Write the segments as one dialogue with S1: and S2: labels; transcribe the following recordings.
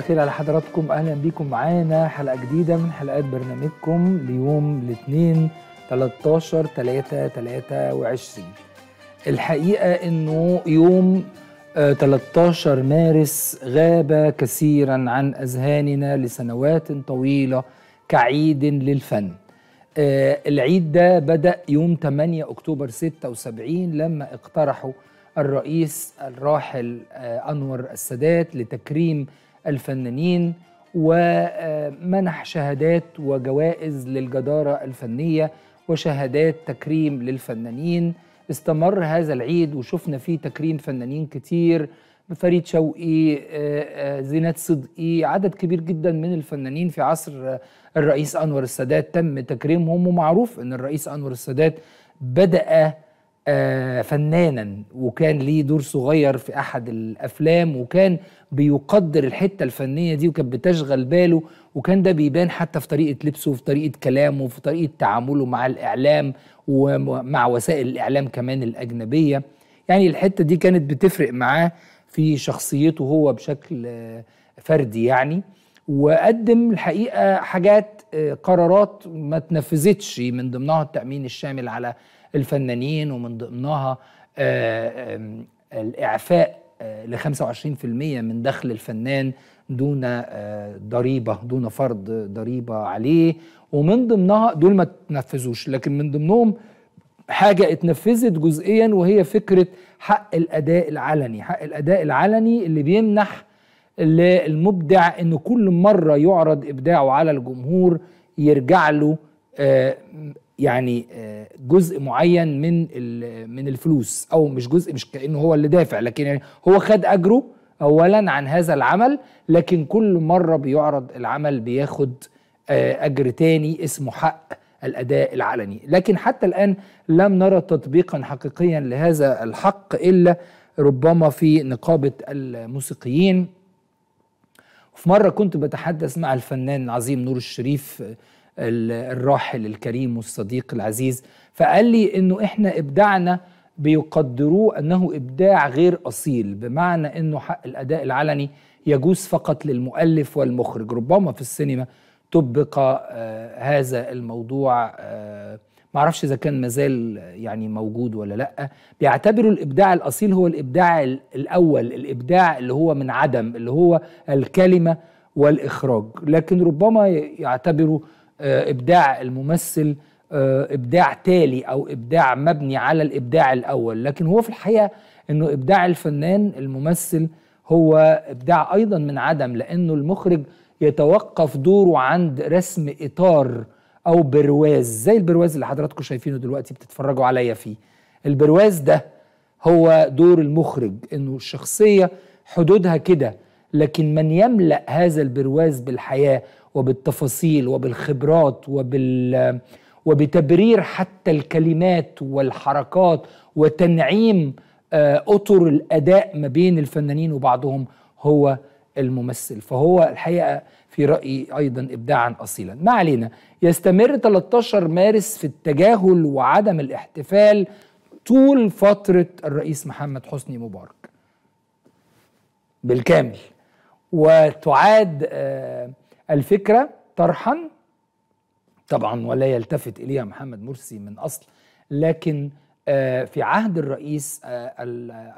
S1: الخير على حضراتكم اهلا بيكم معانا حلقه جديده من حلقات برنامجكم ليوم الاثنين 13 3 23 الحقيقه انه يوم 13 آه، مارس غاب كثيرا عن اذهاننا لسنوات طويله كعيد للفن آه، العيد ده بدا يوم 8 اكتوبر 76 لما اقترحوا الرئيس الراحل آه، انور السادات لتكريم الفنانين ومنح شهادات وجوائز للجدارة الفنية وشهادات تكريم للفنانين استمر هذا العيد وشفنا فيه تكريم فنانين كتير فريد شوقي آه، آه، زينات صدقي عدد كبير جدا من الفنانين في عصر الرئيس أنور السادات تم تكريمهم ومعروف أن الرئيس أنور السادات بدأ آه، فنانا وكان ليه دور صغير في أحد الأفلام وكان بيقدر الحته الفنيه دي وكانت بتشغل باله وكان ده بيبان حتى في طريقه لبسه وفي طريقه كلامه وفي طريقه تعامله مع الاعلام ومع وسائل الاعلام كمان الاجنبيه يعني الحته دي كانت بتفرق معاه في شخصيته هو بشكل آه، فردي يعني وقدم الحقيقه حاجات آه، قرارات ما تنفذتش من ضمنها التامين الشامل على الفنانين ومن ضمنها آه، الاعفاء ل 25% من دخل الفنان دون آه، ضريبة دون فرض ضريبة عليه ومن ضمنها دول ما تنفذوش لكن من ضمنهم حاجة اتنفذت جزئيا وهي فكرة حق الأداء العلني حق الأداء العلني اللي بيمنح للمبدع أن كل مرة يعرض إبداعه على الجمهور يرجع له آه، يعني آه، جزء معين من من الفلوس او مش جزء مش كانه هو اللي دافع لكن يعني هو خد اجره اولا عن هذا العمل لكن كل مره بيعرض العمل بياخد آه، اجر تاني اسمه حق الاداء العلني لكن حتى الان لم نرى تطبيقا حقيقيا لهذا الحق الا ربما في نقابه الموسيقيين في مره كنت بتحدث مع الفنان العظيم نور الشريف آه، الراحل الكريم والصديق العزيز فقال لي انه احنا ابداعنا بيقدروه انه ابداع غير اصيل بمعنى انه حق الاداء العلني يجوز فقط للمؤلف والمخرج ربما في السينما طبق آه هذا الموضوع آه معرفش اذا كان مازال يعني موجود ولا لا بيعتبروا الابداع الاصيل هو الابداع الاول الابداع اللي هو من عدم اللي هو الكلمه والاخراج لكن ربما يعتبروا آه، ابداع الممثل آه، ابداع تالي او ابداع مبني على الابداع الاول لكن هو في الحقيقه انه ابداع الفنان الممثل هو ابداع ايضا من عدم لانه المخرج يتوقف دوره عند رسم اطار او برواز زي البرواز اللي حضراتكم شايفينه دلوقتي بتتفرجوا عليا فيه البرواز ده هو دور المخرج انه الشخصيه حدودها كده لكن من يملا هذا البرواز بالحياه وبالتفاصيل وبالخبرات وبال وبتبرير حتى الكلمات والحركات وتنعيم آه، اطر الاداء ما بين الفنانين وبعضهم هو الممثل فهو الحقيقه في رايي ايضا ابداعا اصيلا ما علينا يستمر 13 مارس في التجاهل وعدم الاحتفال طول فتره الرئيس محمد حسني مبارك بالكامل وتعاد آه الفكرة طرحا طبعا ولا يلتفت إليها محمد مرسي من أصل لكن آه، في عهد الرئيس آه،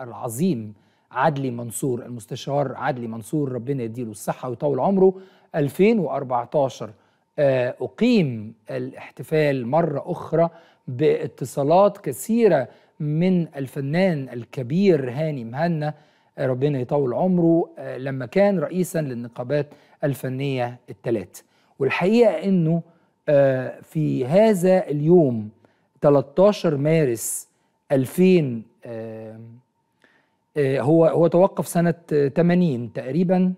S1: العظيم عدلي منصور المستشار عدلي منصور ربنا يديله الصحة ويطول عمره 2014 آه، أقيم الاحتفال مرة أخرى باتصالات كثيرة من الفنان الكبير هاني مهنا ربنا يطول عمره آه، لما كان رئيسا للنقابات الفنية الثلاث والحقيقة أنه آه، في هذا اليوم 13 مارس 2000 آه، هو هو توقف سنة 80 تقريبا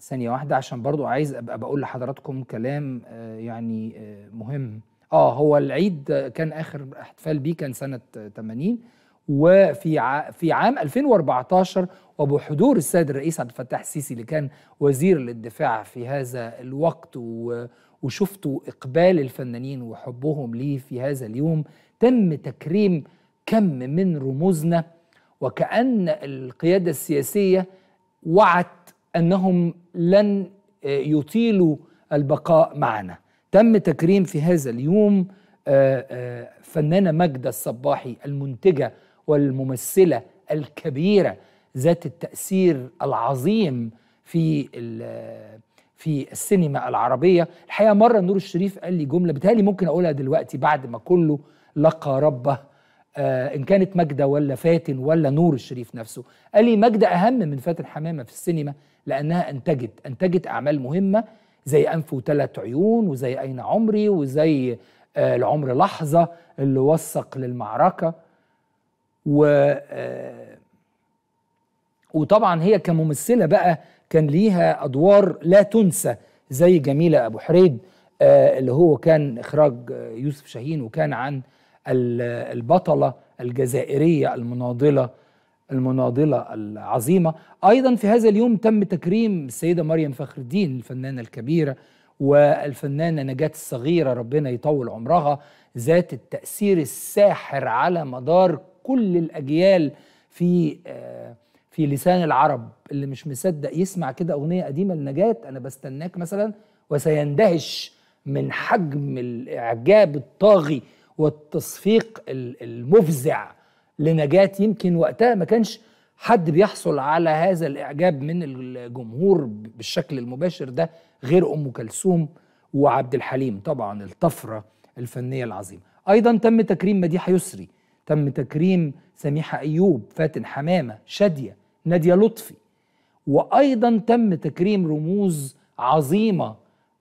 S1: ثانية واحدة عشان برضو عايز أبقى بقول لحضراتكم كلام يعني مهم اه هو العيد كان آخر احتفال بيه كان سنة 80 وفي في عام 2014 وبحضور السيد الرئيس عبد الفتاح السيسي اللي كان وزير الدفاع في هذا الوقت وشفتوا إقبال الفنانين وحبهم ليه في هذا اليوم تم تكريم كم من رموزنا وكأن القيادة السياسية وعت أنهم لن يطيلوا البقاء معنا تم تكريم في هذا اليوم آه، آه، فنانة ماجدة الصباحي المنتجة والممثله الكبيره ذات التاثير العظيم في في السينما العربيه الحقيقه مره نور الشريف قال لي جمله بتالي ممكن اقولها دلوقتي بعد ما كله لقى ربه آه ان كانت ماجده ولا فاتن ولا نور الشريف نفسه قال لي ماجده اهم من فاتن حمامه في السينما لانها انتجت انتجت اعمال مهمه زي انف وثلاث عيون وزي اين عمري وزي آه العمر لحظه اللي وثق للمعركه و آه، وطبعا هي كممثله بقى كان ليها ادوار لا تنسى زي جميله ابو حريد آه، اللي هو كان اخراج يوسف شاهين وكان عن البطله الجزائريه المناضله المناضله العظيمه ايضا في هذا اليوم تم تكريم السيده مريم فخر الدين الفنانه الكبيره والفنانه نجاه الصغيره ربنا يطول عمرها ذات التاثير الساحر على مدار كل الاجيال في آه، في لسان العرب اللي مش مصدق يسمع كده اغنيه قديمه لنجاه انا بستناك مثلا وسيندهش من حجم الاعجاب الطاغي والتصفيق المفزع لنجاه يمكن وقتها ما كانش حد بيحصل على هذا الاعجاب من الجمهور بالشكل المباشر ده غير ام كلثوم وعبد الحليم طبعا الطفره الفنيه العظيمه ايضا تم تكريم مديحه يسري تم تكريم سميحة أيوب فاتن حمامة شادية نادية لطفي وأيضا تم تكريم رموز عظيمة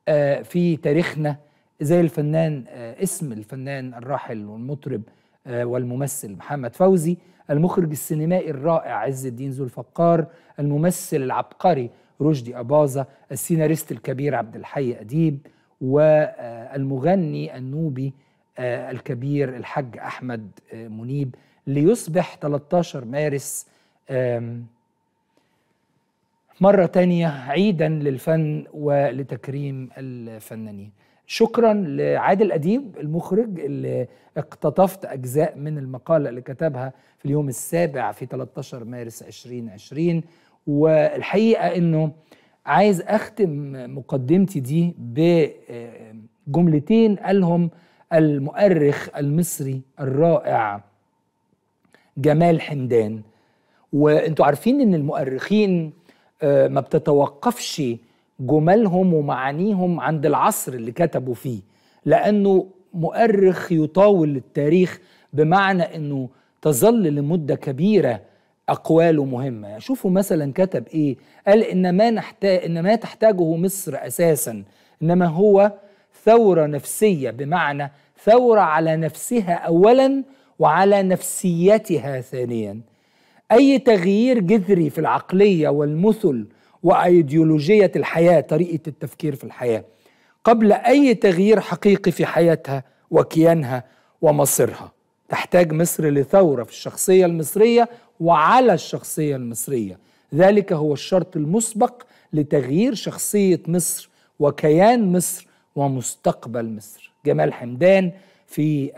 S1: آه، في تاريخنا زي الفنان آه، اسم الفنان الراحل والمطرب آه، والممثل محمد فوزي المخرج السينمائي الرائع عز الدين ذو الفقار الممثل العبقري رشدي أباظة السيناريست الكبير عبد الحي أديب والمغني النوبي آه، الكبير الحاج أحمد آه، منيب ليصبح 13 مارس مرة تانية عيدا للفن ولتكريم الفنانين شكرا لعادل أديب المخرج اللي اقتطفت أجزاء من المقالة اللي كتبها في اليوم السابع في 13 مارس 2020 والحقيقة أنه عايز أختم مقدمتي دي بجملتين قالهم المؤرخ المصري الرائع جمال حمدان وانتوا عارفين ان المؤرخين آه، ما بتتوقفش جملهم ومعانيهم عند العصر اللي كتبوا فيه لانه مؤرخ يطاول التاريخ بمعنى انه تظل لمده كبيره اقواله مهمه شوفوا مثلا كتب ايه قال ان ما نحتاج ان ما تحتاجه مصر اساسا انما هو ثورة نفسية بمعنى ثورة على نفسها أولا وعلى نفسيتها ثانيا أي تغيير جذري في العقلية والمثل وأيديولوجية الحياة طريقة التفكير في الحياة قبل أي تغيير حقيقي في حياتها وكيانها ومصيرها تحتاج مصر لثورة في الشخصية المصرية وعلى الشخصية المصرية ذلك هو الشرط المسبق لتغيير شخصية مصر وكيان مصر ومستقبل مصر جمال حمدان في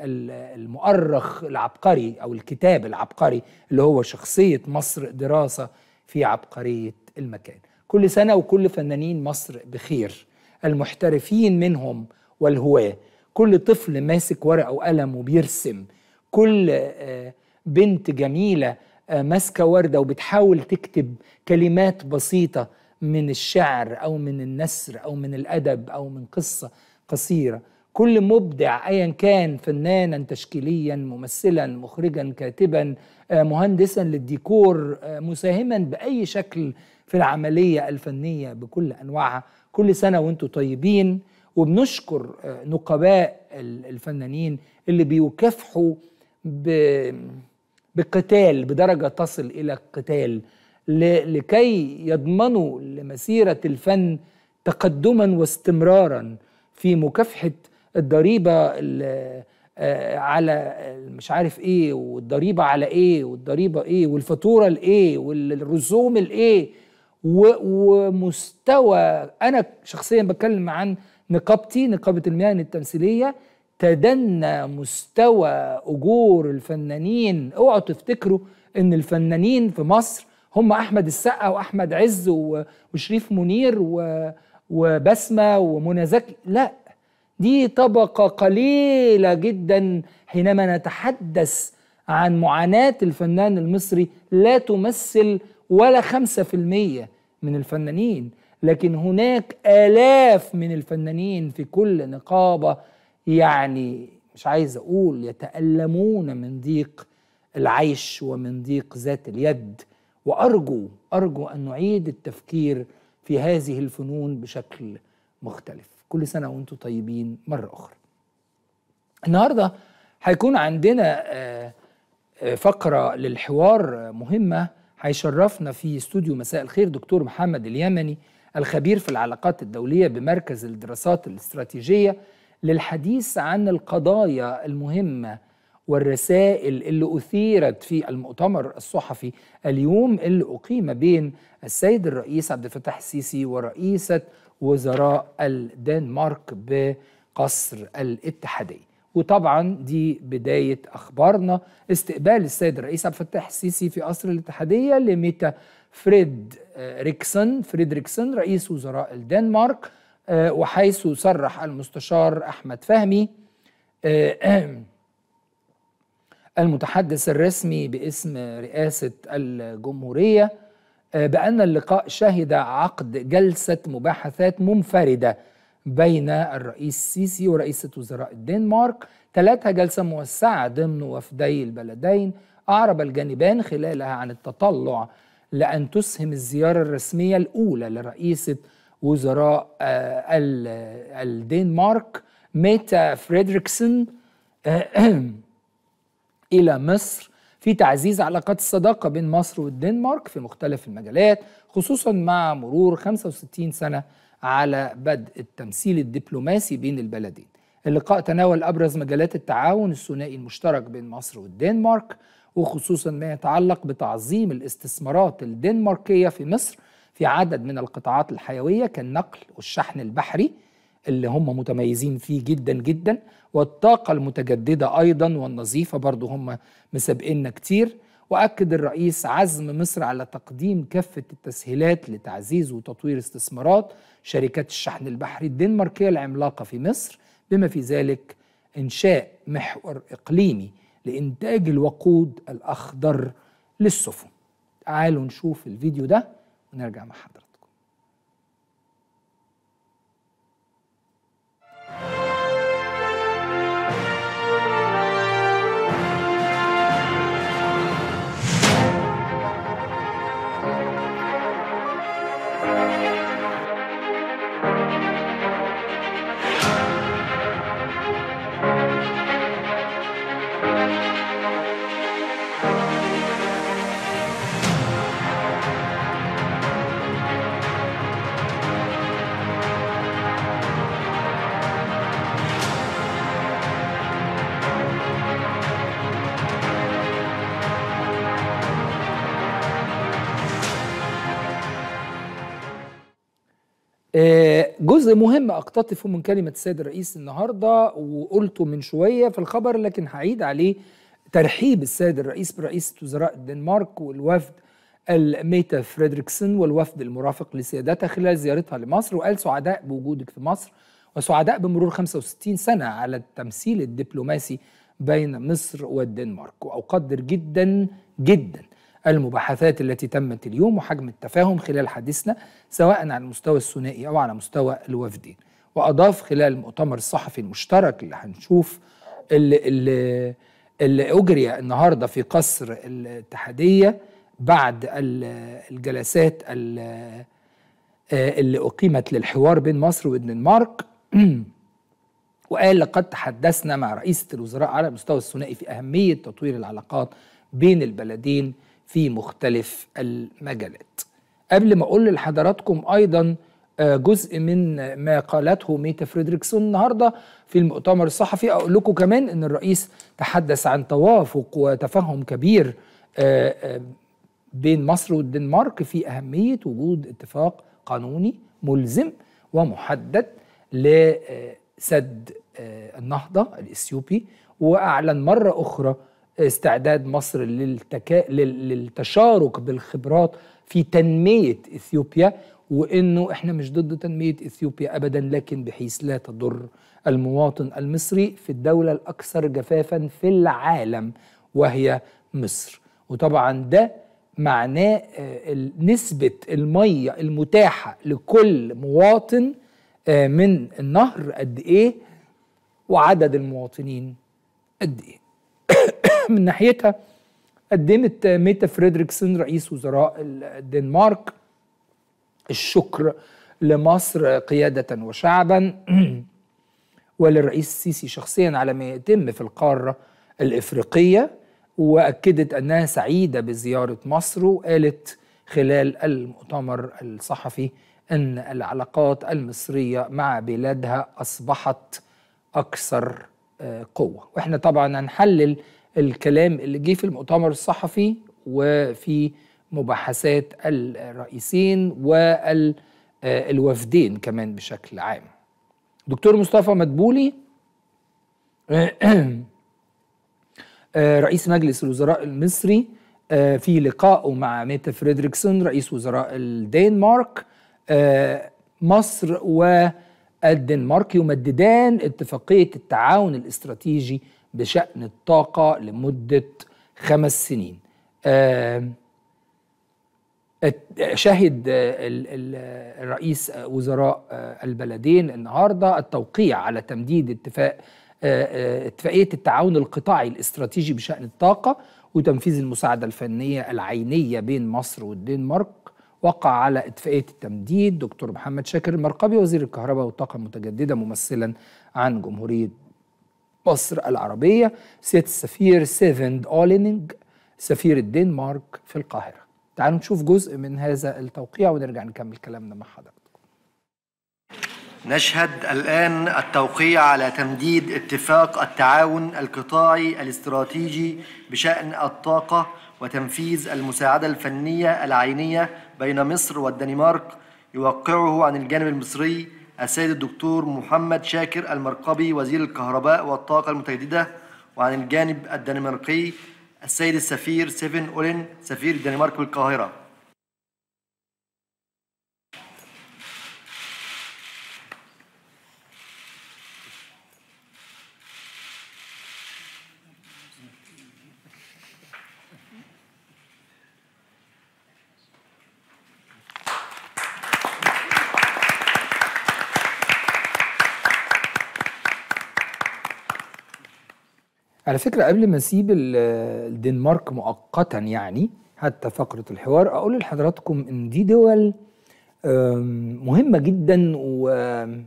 S1: المؤرخ العبقري او الكتاب العبقري اللي هو شخصيه مصر دراسه في عبقريه المكان كل سنه وكل فنانين مصر بخير المحترفين منهم والهواه كل طفل ماسك ورقه وقلم وبيرسم كل آه، بنت جميله آه، ماسكه ورده وبتحاول تكتب كلمات بسيطه من الشعر او من النثر او من الادب او من قصه قصيره كل مبدع ايا كان فنانا تشكيليا ممثلا مخرجا كاتبا آه، مهندسا للديكور آه، مساهما باي شكل في العمليه الفنيه بكل انواعها كل سنه وانتم طيبين وبنشكر آه، نقباء الفنانين اللي بيكافحوا بقتال بدرجه تصل الى القتال لكي يضمنوا لمسيرة الفن تقدما واستمرارا في مكافحة الضريبة آه، على مش عارف ايه والضريبة على ايه والضريبة ايه والفاتورة الايه والرسوم الايه ومستوى انا شخصيا بتكلم عن نقابتي نقابة المهن التمثيلية تدنى مستوى اجور الفنانين اوعوا تفتكروا ان الفنانين في مصر هم احمد السقا واحمد عز وشريف منير وبسمه ومنى زكي لا دي طبقه قليله جدا حينما نتحدث عن معاناه الفنان المصري لا تمثل ولا 5% من الفنانين لكن هناك آلاف من الفنانين في كل نقابة يعني مش عايز أقول يتألمون من ضيق العيش ومن ضيق ذات اليد وأرجو أرجو أن نعيد التفكير في هذه الفنون بشكل مختلف كل سنة وأنتم طيبين مرة أخرى النهاردة هيكون عندنا آه، آه، فقرة للحوار مهمة هيشرفنا في استوديو مساء الخير دكتور محمد اليمني الخبير في العلاقات الدولية بمركز الدراسات الاستراتيجية للحديث عن القضايا المهمة والرسائل اللي أثيرت في المؤتمر الصحفي اليوم اللي أقيم بين السيد الرئيس عبد الفتاح السيسي ورئيسة وزراء الدنمارك بقصر الاتحادية وطبعا دي بداية أخبارنا استقبال السيد الرئيس عبد الفتاح السيسي في قصر الاتحادية لميتا فريد ريكسون آه، ريكسون رئيس وزراء الدنمارك آه، وحيث صرح المستشار أحمد فهمي آه، المتحدث الرسمي باسم رئاسة الجمهورية آه، بأن اللقاء شهد عقد جلسة مباحثات منفردة بين الرئيس السيسي ورئيسة وزراء الدنمارك ثلاثة جلسة موسعة ضمن وفدي البلدين أعرب الجانبان خلالها عن التطلع لأن تسهم الزيارة الرسمية الأولى لرئيسة وزراء آه، الدنمارك ميتا فريدريكسن إلى مصر في تعزيز علاقات الصداقة بين مصر والدنمارك في مختلف المجالات خصوصا مع مرور 65 سنة على بدء التمثيل الدبلوماسي بين البلدين اللقاء تناول أبرز مجالات التعاون الثنائي المشترك بين مصر والدنمارك وخصوصا ما يتعلق بتعظيم الاستثمارات الدنماركية في مصر في عدد من القطاعات الحيوية كالنقل والشحن البحري اللي هم متميزين فيه جدا جدا والطاقة المتجددة أيضا والنظيفة برضو هم مسابقنا كتير وأكد الرئيس عزم مصر على تقديم كافة التسهيلات لتعزيز وتطوير استثمارات شركات الشحن البحري الدنماركية العملاقة في مصر بما في ذلك إنشاء محور إقليمي لإنتاج الوقود الأخضر للسفن تعالوا نشوف الفيديو ده ونرجع مع حضرتك آه، جزء مهم اقتطفه من كلمه السيد الرئيس النهارده وقلته من شويه في الخبر لكن هعيد عليه ترحيب السيد الرئيس برئيسة وزراء الدنمارك والوفد الميتا فريدريكسون والوفد المرافق لسيادتها خلال زيارتها لمصر وقال سعداء بوجودك في مصر وسعداء بمرور 65 سنة على التمثيل الدبلوماسي بين مصر والدنمارك وأقدر جدا جدا المباحثات التي تمت اليوم وحجم التفاهم خلال حديثنا سواء على المستوى الثنائي أو على مستوى الوفدين وأضاف خلال المؤتمر الصحفي المشترك اللي هنشوف اللي, اللي, اللي أجري النهاردة في قصر الاتحادية بعد الجلسات اللي أقيمت للحوار بين مصر والدنمارك وقال لقد تحدثنا مع رئيسة الوزراء على المستوى الثنائي في أهمية تطوير العلاقات بين البلدين في مختلف المجالات قبل ما اقول لحضراتكم ايضا آه، جزء من ما قالته ميتا فريدريكسون النهارده في المؤتمر الصحفي اقول لكم كمان ان الرئيس تحدث عن توافق وتفهم كبير آه، آه، بين مصر والدنمارك في اهميه وجود اتفاق قانوني ملزم ومحدد لسد النهضه الاثيوبي واعلن مره اخرى استعداد مصر للتكا... للتشارك بالخبرات في تنميه اثيوبيا وانه احنا مش ضد تنميه اثيوبيا ابدا لكن بحيث لا تضر المواطن المصري في الدوله الاكثر جفافا في العالم وهي مصر وطبعا ده معناه آه، نسبه الميه المتاحه لكل مواطن آه، من النهر قد ايه وعدد المواطنين قد ايه من ناحيتها قدمت ايه ميتا فريدريكسن رئيس وزراء الدنمارك الشكر لمصر قيادة وشعبا وللرئيس السيسي شخصيا على ما يتم في القارة الإفريقية وأكدت أنها سعيدة بزيارة مصر وقالت خلال المؤتمر الصحفي أن العلاقات المصرية مع بلادها أصبحت أكثر آه، قوة وإحنا طبعا هنحلل الكلام اللي جه في المؤتمر الصحفي وفي مباحثات الرئيسين والوفدين آه، كمان بشكل عام دكتور مصطفى مدبولي آه، رئيس مجلس الوزراء المصري آه، في لقائه مع ميتا فريدريكسون رئيس وزراء الدنمارك مصر والدنمارك يمددان اتفاقية التعاون الاستراتيجي بشأن الطاقة لمدة خمس سنين شهد الرئيس آه، وزراء آه، البلدين النهارده التوقيع على تمديد اتفاق آه، اتفاقية التعاون القطاعي الاستراتيجي بشأن الطاقة وتنفيذ المساعدة الفنية العينية بين مصر والدنمارك وقع على اتفاقية التمديد دكتور محمد شاكر المرقبي وزير الكهرباء والطاقة المتجددة ممثلا عن جمهورية مصر العربية سيادة السفير سيفند أولينج سفير الدنمارك في القاهرة تعالوا نشوف جزء من هذا التوقيع ونرجع نكمل كلامنا مع حضراتكم
S2: نشهد الآن التوقيع على تمديد اتفاق التعاون القطاعي الاستراتيجي بشأن الطاقة وتنفيذ المساعدة الفنية العينية بين مصر والدنمارك يوقعه عن الجانب المصري السيد الدكتور محمد شاكر المرقبي وزير الكهرباء والطاقة المتجددة وعن الجانب الدنماركي السيد السفير سيفن أولين سفير الدنمارك بالقاهرة
S1: على فكرة قبل ما أسيب الدنمارك مؤقتا يعني حتى فقرة الحوار أقول لحضراتكم إن دي دول مهمة جدا و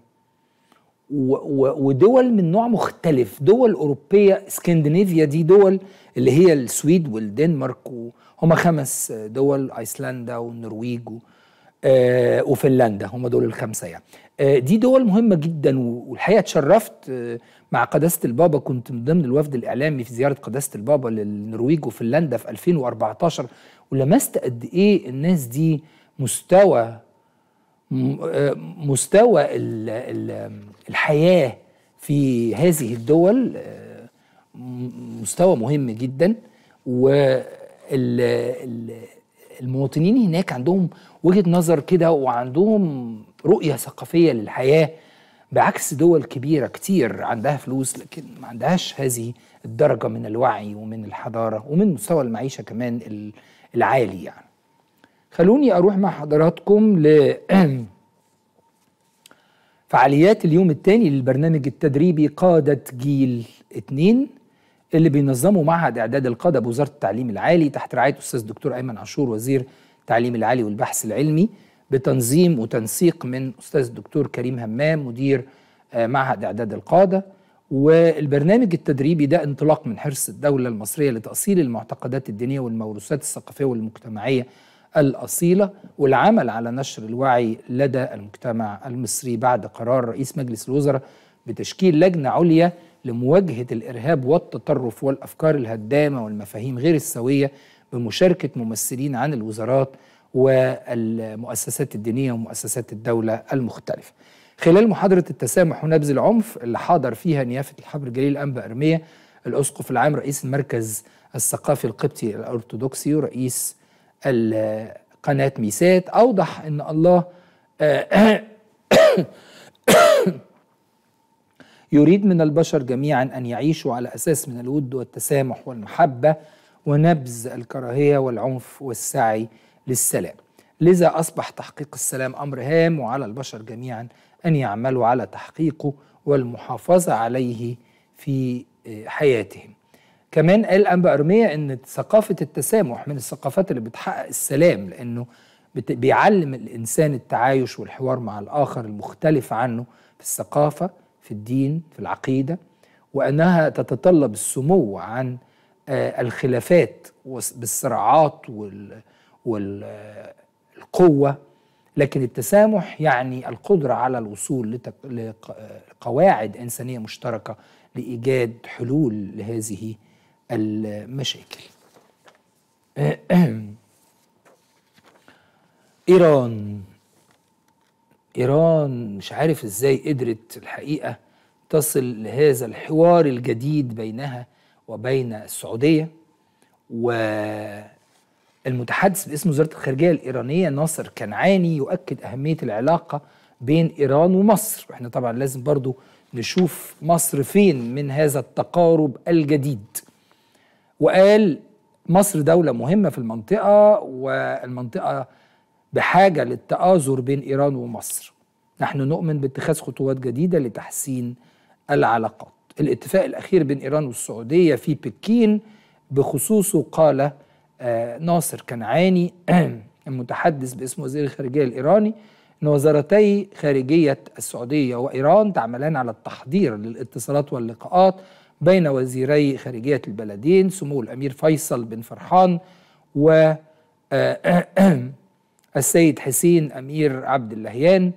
S1: ودول من نوع مختلف دول أوروبية اسكندنافيا دي دول اللي هي السويد والدنمارك هما خمس دول أيسلندا والنرويج آه، وفنلندا هم دول الخمسه يعني آه، دي دول مهمه جدا والحقيقه اتشرفت آه، مع قداسة البابا كنت من ضمن الوفد الإعلامي في زيارة قداسة البابا للنرويج وفنلندا في 2014 ولمست قد إيه الناس دي مستوى آه، مستوى الحياة في هذه الدول آه، مستوى مهم جدا والمواطنين هناك عندهم وجهة نظر كده وعندهم رؤية ثقافية للحياة بعكس دول كبيرة كتير عندها فلوس لكن ما عندهاش هذه الدرجة من الوعي ومن الحضارة ومن مستوى المعيشة كمان العالي يعني خلوني أروح مع حضراتكم ل فعاليات اليوم الثاني للبرنامج التدريبي قادة جيل اتنين اللي بينظمه معهد إعداد القادة بوزارة التعليم العالي تحت رعاية أستاذ دكتور أيمن عاشور وزير التعليم العالي والبحث العلمي بتنظيم وتنسيق من أستاذ الدكتور كريم همام مدير آه، معهد إعداد القادة والبرنامج التدريبي ده انطلاق من حرص الدولة المصرية لتأصيل المعتقدات الدينية والموروثات الثقافية والمجتمعية الأصيلة والعمل على نشر الوعي لدى المجتمع المصري بعد قرار رئيس مجلس الوزراء بتشكيل لجنة عليا لمواجهة الإرهاب والتطرف والأفكار الهدامة والمفاهيم غير السوية بمشاركة ممثلين عن الوزارات والمؤسسات الدينية ومؤسسات الدولة المختلفة خلال محاضرة التسامح ونبذ العنف اللي حاضر فيها نيافة الحبر جليل أنبا أرمية الأسقف العام رئيس المركز الثقافي القبطي الأرثوذكسي ورئيس قناة ميسات أوضح أن الله آه، يريد من البشر جميعا أن يعيشوا على أساس من الود والتسامح والمحبة ونبذ الكراهية والعنف والسعي للسلام لذا أصبح تحقيق السلام أمر هام وعلى البشر جميعا أن يعملوا على تحقيقه والمحافظة عليه في آه، حياتهم كمان قال أنبا أرمية أن ثقافة التسامح من الثقافات اللي بتحقق السلام لأنه بيعلم الإنسان التعايش والحوار مع الآخر المختلف عنه في الثقافة في الدين في العقيدة وأنها تتطلب السمو عن آه، الخلافات بالصراعات وال والقوه لكن التسامح يعني القدره على الوصول لقواعد انسانيه مشتركه لايجاد حلول لهذه المشاكل ايران ايران مش عارف ازاي قدرت الحقيقه تصل لهذا الحوار الجديد بينها وبين السعوديه و المتحدث باسم وزارة الخارجية الإيرانية ناصر كنعاني يؤكد أهمية العلاقة بين إيران ومصر وإحنا طبعا لازم برضو نشوف مصر فين من هذا التقارب الجديد وقال مصر دولة مهمة في المنطقة والمنطقة بحاجة للتآزر بين إيران ومصر نحن نؤمن باتخاذ خطوات جديدة لتحسين العلاقات الاتفاق الأخير بين إيران والسعودية في بكين بخصوصه قال آه، ناصر كنعاني المتحدث باسم وزير الخارجيه الايراني ان وزارتي خارجيه السعوديه وايران تعملان على التحضير للاتصالات واللقاءات بين وزيري خارجيه البلدين سمو الامير فيصل بن فرحان و آه، السيد حسين امير عبد اللهيان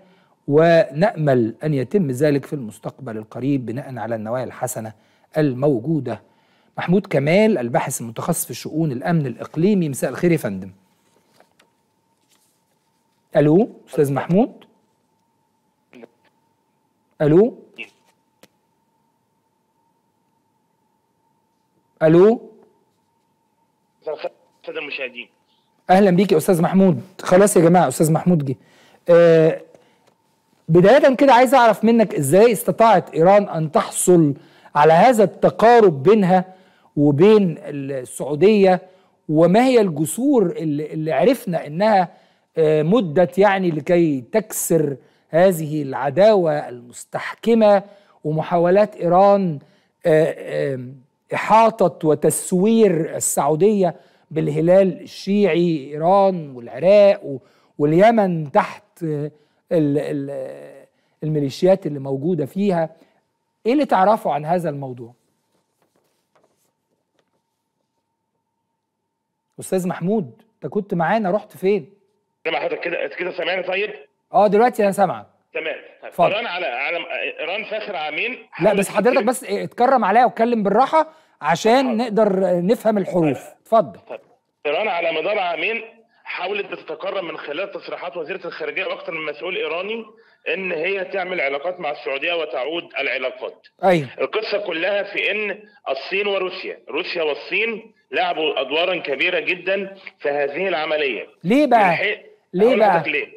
S1: ونامل ان يتم ذلك في المستقبل القريب بناء على النوايا الحسنه الموجوده محمود كمال الباحث المتخصص في شؤون الامن الاقليمي مساء الخير يا فندم الو استاذ محمود الو الو
S3: الساده المشاهدين
S1: اهلا بيك يا استاذ محمود خلاص يا جماعه استاذ محمود جه آه، بدايه كده عايز اعرف منك ازاي استطاعت ايران ان تحصل على هذا التقارب بينها وبين السعوديه وما هي الجسور اللي عرفنا انها آه، مدت يعني لكي تكسر هذه العداوه المستحكمه ومحاولات ايران آه، احاطه وتسوير السعوديه بالهلال الشيعي ايران والعراق واليمن تحت آه، الميليشيات اللي موجوده فيها ايه اللي تعرفه عن هذا الموضوع استاذ محمود انت كنت معانا رحت فين
S3: سامع حضرتك كده كده سامعني طيب
S1: اه دلوقتي انا سامعك
S3: تمام فضل. ايران على على ايران فاخر عامين لا بس حضرتك
S1: بس اتكرم عليا واتكلم بالراحه عشان حضر. نقدر نفهم الحروف اتفضل
S3: ايران على مدار عامين حاولت تتكرم من خلال تصريحات وزيره الخارجيه واكثر من مسؤول ايراني ان هي تعمل علاقات مع السعوديه وتعود العلاقات. ايوه القصه كلها في ان الصين وروسيا، روسيا والصين لعبوا ادوارا كبيره جدا في هذه العمليه ليه بقى ليه بقى ليه؟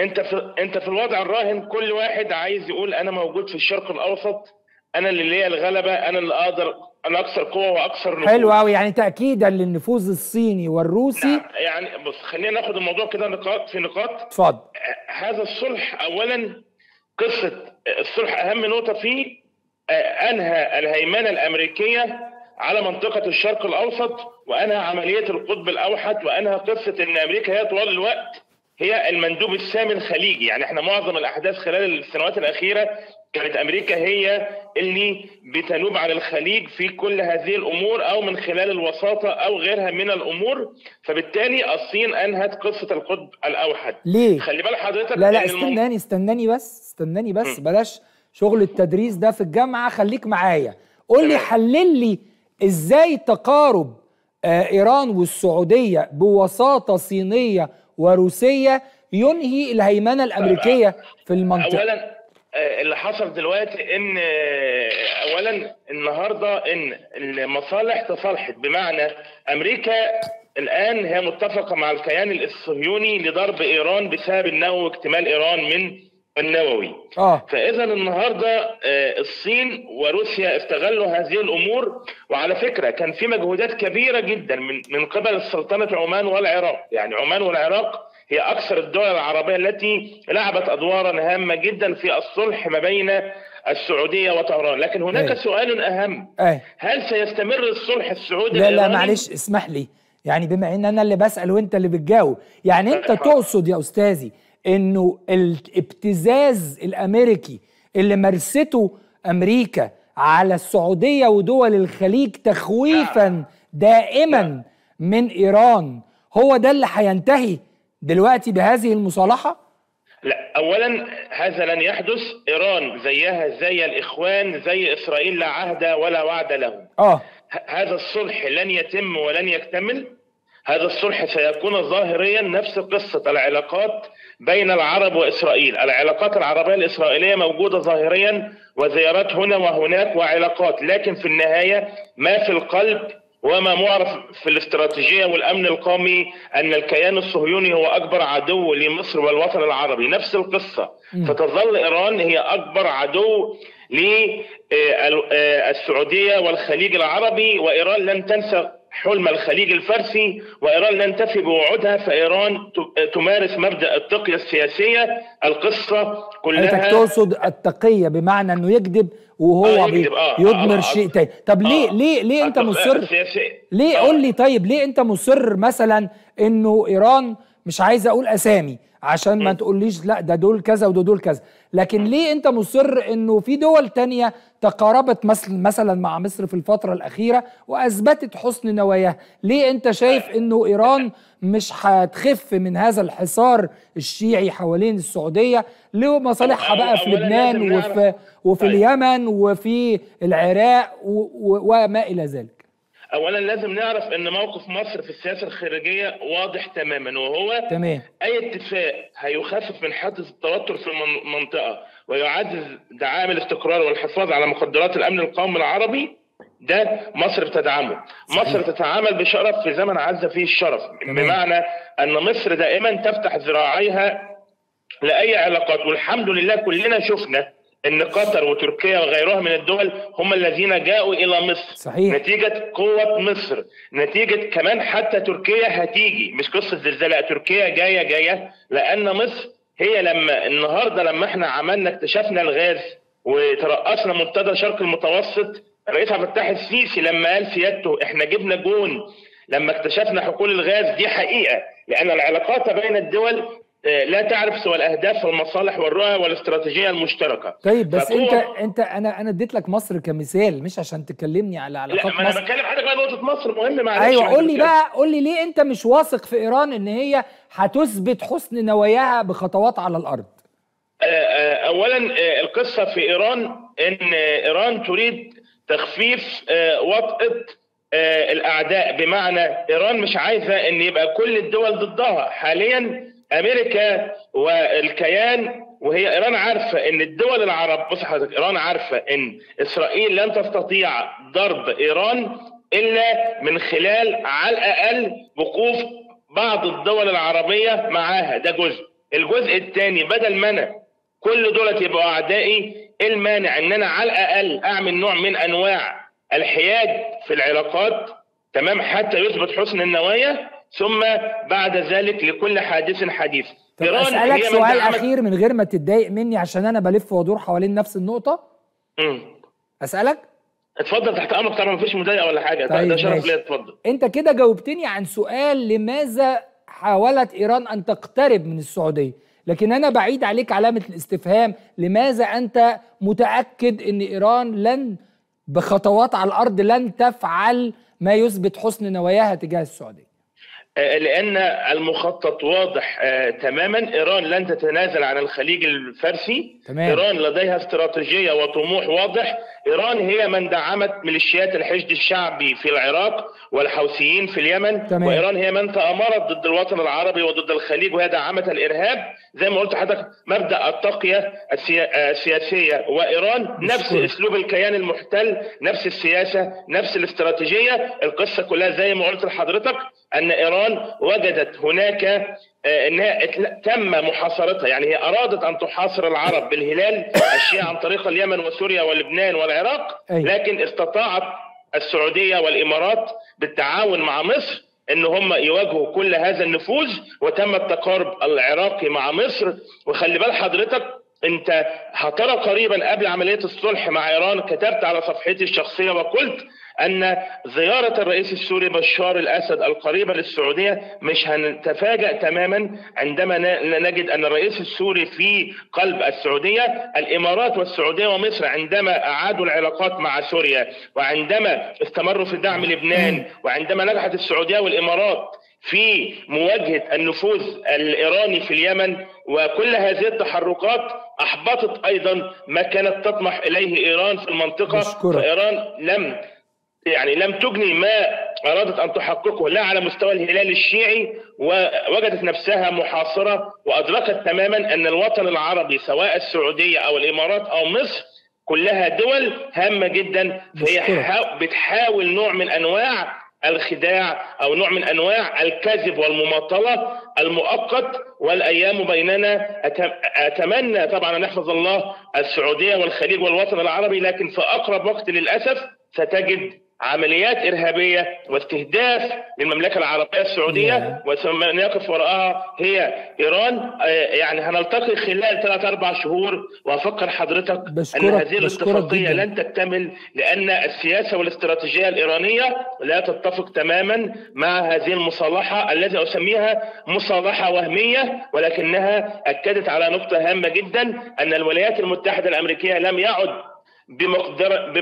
S3: انت في انت في الوضع الراهن كل واحد عايز يقول انا موجود في الشرق الاوسط انا اللي ليا الغلبه انا اللي اقدر انا اكثر قوه واكثر نفوذ حلو قوي يعني
S1: تاكيدا للنفوذ الصيني والروسي نعم
S3: يعني بص خلينا ناخد الموضوع كده نقاط في نقاط اتفضل هذا الصلح اولا قصه الصلح اهم نقطه فيه آه، انهى الهيمنه الامريكيه على منطقة الشرق الأوسط وأنهى عملية القطب الأوحد وأنهى قصة إن أمريكا هي طوال الوقت هي المندوب السامي الخليجي يعني احنا معظم الأحداث خلال السنوات الأخيرة كانت أمريكا هي اللي بتنوب على الخليج في كل هذه الأمور أو من خلال الوساطة أو غيرها من الأمور فبالتالي الصين أنهت قصة القطب الأوحد ليه؟ خلي بال حضرتك لا لا استناني
S1: استناني بس استناني بس م. بلاش شغل التدريس ده في الجامعة خليك معايا قول لي حلل لي ازاي تقارب آه، ايران والسعوديه بوساطه صينيه وروسيه ينهي الهيمنه الامريكيه في المنطقه اولا
S3: آه، اللي حصل دلوقتي ان آه، اولا النهارده ان المصالح تصالحت بمعنى امريكا الان هي متفقه مع الكيان الصهيوني لضرب ايران بسبب النووي واكتمال ايران من النووي آه. فاذا النهارده آه، الصين وروسيا استغلوا هذه الامور وعلى فكره كان في مجهودات كبيره جدا من من قبل سلطنه عمان والعراق يعني عمان والعراق هي اكثر الدول العربيه التي لعبت ادوارا هامه جدا في الصلح ما بين السعوديه وطهران لكن هناك أي. سؤال اهم أي. هل سيستمر الصلح السعودي لا لا معلش
S1: اسمح لي يعني بما ان انا اللي بسال وانت اللي بتجاوب يعني انت تقصد يا استاذي انه الابتزاز الامريكي اللي مارسته امريكا على السعوديه ودول الخليج تخويفا دائما من ايران هو ده اللي هينتهي دلوقتي بهذه المصالحه؟
S3: لا اولا هذا لن يحدث ايران زيها زي الاخوان زي اسرائيل لا عهد ولا وعد لهم اه هذا الصلح لن يتم ولن يكتمل هذا الصلح سيكون ظاهريا نفس قصة العلاقات بين العرب وإسرائيل العلاقات العربية الإسرائيلية موجودة ظاهريا وزيارات هنا وهناك وعلاقات لكن في النهاية ما في القلب وما معرف في الاستراتيجية والأمن القومي أن الكيان الصهيوني هو أكبر عدو لمصر والوطن العربي نفس القصة فتظل إيران هي أكبر عدو للسعودية آه، آه، والخليج العربي وإيران لن تنسى حلم الخليج الفارسي وإيران لن تفي بوعودها فإيران تمارس مبدأ التقية السياسية القصة كلها أنت تقصد
S1: التقية بمعنى أنه يكذب وهو آه يكذب آه يدمر آه, آه، شيء تاني طب آه ليه ليه ليه أنت مصر ليه قول لي طيب ليه أنت مصر مثلا أنه إيران مش عايز أقول أسامي عشان ما تقوليش لا ده دول كذا وده دول كذا لكن ليه أنت مصر أنه في دول تانية تقاربت مثل مثلا مع مصر في الفترة الأخيرة وأثبتت حسن نواياها ليه أنت شايف أنه إيران مش هتخف من هذا الحصار الشيعي حوالين السعودية لمصالحها بقى في لبنان وفي, وفي طيب. اليمن وفي العراق وما إلى ذلك
S3: اولا لازم نعرف ان موقف مصر في السياسه الخارجيه واضح تماما وهو تمام. اي اتفاق هيخفف من حاله التوتر في المنطقه ويعزز دعم الاستقرار والحفاظ على مقدرات الامن القومي العربي ده مصر بتدعمه صحيح. مصر تتعامل بشرف في زمن عز فيه الشرف بمعنى ان مصر دائما تفتح ذراعيها لاي علاقات والحمد لله كلنا شفنا ان قطر وتركيا وغيرها من الدول هم الذين جاءوا الى مصر صحيح. نتيجه قوه مصر نتيجه كمان حتى تركيا هتيجي مش قصه زلزال تركيا جايه جايه لان مصر هي لما النهارده لما احنا عملنا اكتشفنا الغاز وترأسنا منتدى شرق المتوسط الرئيس عبد الفتاح السيسي لما قال سيادته احنا جبنا جون لما اكتشفنا حقول الغاز دي حقيقه لان العلاقات بين الدول آه، لا تعرف سوى الاهداف والمصالح والرؤى والاستراتيجيه المشتركه طيب بس انت
S1: انت انا انا اديت لك مصر كمثال مش عشان تكلمني على
S3: علاقات لا ما انا بتكلم حضرتك بقى نقطه مصر مهم معلش ايوه قول لي بقى
S1: قول لي ليه انت مش واثق في ايران ان هي هتثبت حسن نواياها بخطوات على الارض
S3: آه، آه، اولا القصه في ايران ان ايران تريد تخفيف وطئه الاعداء بمعنى ايران مش عايزه ان يبقى كل الدول ضدها حاليا امريكا والكيان وهي ايران عارفه ان الدول العرب بص حضرتك ايران عارفه ان اسرائيل لن تستطيع ضرب ايران الا من خلال على الاقل وقوف بعض الدول العربيه معاها ده جزء الجزء الثاني بدل ما انا كل دولة يبقوا اعدائي ايه المانع ان انا على الاقل اعمل نوع من انواع الحياد في العلاقات تمام حتى يثبت حسن النوايا ثم بعد ذلك لكل حادث حديث طب أسألك سؤال أخير
S1: من غير ما تتضايق مني عشان أنا بلف وأدور حوالين نفس النقطة
S3: امم أسألك اتفضل تحت امرك طبعا مفيش مضايقه ولا حاجه طيب ده شرف ليا اتفضل
S1: انت كده جاوبتني عن سؤال لماذا حاولت ايران ان تقترب من السعوديه لكن انا بعيد عليك علامه الاستفهام لماذا انت متاكد ان ايران لن بخطوات على الارض لن تفعل ما يثبت حسن نواياها تجاه السعوديه
S3: آه، لأن المخطط واضح آه، تماما إيران لن تتنازل عن الخليج الفارسي تمام. إيران لديها استراتيجية وطموح واضح إيران هي من دعمت ميليشيات الحشد الشعبي في العراق والحوثيين في اليمن تمام. وإيران هي من تأمرت ضد الوطن العربي وضد الخليج وهي دعمت الإرهاب زي ما قلت لحضرتك مبدأ التقية آه، السياسية وإيران نفس أسلوب الكيان المحتل نفس السياسة نفس الاستراتيجية القصة كلها زي ما قلت لحضرتك أن إيران ايران وجدت هناك آه، انها تم محاصرتها يعني هي ارادت ان تحاصر العرب بالهلال الشيعة عن طريق اليمن وسوريا ولبنان والعراق لكن استطاعت السعوديه والامارات بالتعاون مع مصر ان هم يواجهوا كل هذا النفوذ وتم التقارب العراقي مع مصر وخلي بال حضرتك انت هترى قريبا قبل عمليه الصلح مع ايران كتبت على صفحتي الشخصيه وقلت ان زياره الرئيس السوري بشار الاسد القريبه للسعوديه مش هنتفاجا تماما عندما نجد ان الرئيس السوري في قلب السعوديه الامارات والسعوديه ومصر عندما اعادوا العلاقات مع سوريا وعندما استمروا في دعم لبنان وعندما نجحت السعوديه والامارات في مواجهه النفوذ الايراني في اليمن وكل هذه التحركات احبطت ايضا ما كانت تطمح اليه ايران في المنطقه مشكرة. فايران لم يعني لم تجني ما أرادت أن تحققه لا على مستوى الهلال الشيعي ووجدت نفسها محاصرة وأدركت تماما أن الوطن العربي سواء السعودية أو الإمارات أو مصر كلها دول هامة جدا فهي بتحاول نوع من أنواع الخداع او نوع من انواع الكذب والمماطله المؤقت والايام بيننا اتمنى طبعا ان يحفظ الله السعوديه والخليج والوطن العربي لكن في اقرب وقت للاسف ستجد عمليات إرهابية واستهداف للمملكة العربية السعودية نقف وراءها هي إيران آه، يعني هنلتقي خلال ثلاثة أربع شهور وأفكر حضرتك أن هذه الاتفاقية لن تكتمل لأن السياسة والاستراتيجية الإيرانية لا تتفق تماما مع هذه المصالحة التي أسميها مصالحة وهمية ولكنها أكدت على نقطة هامة جدا أن الولايات المتحدة الأمريكية لم يعد بمقدر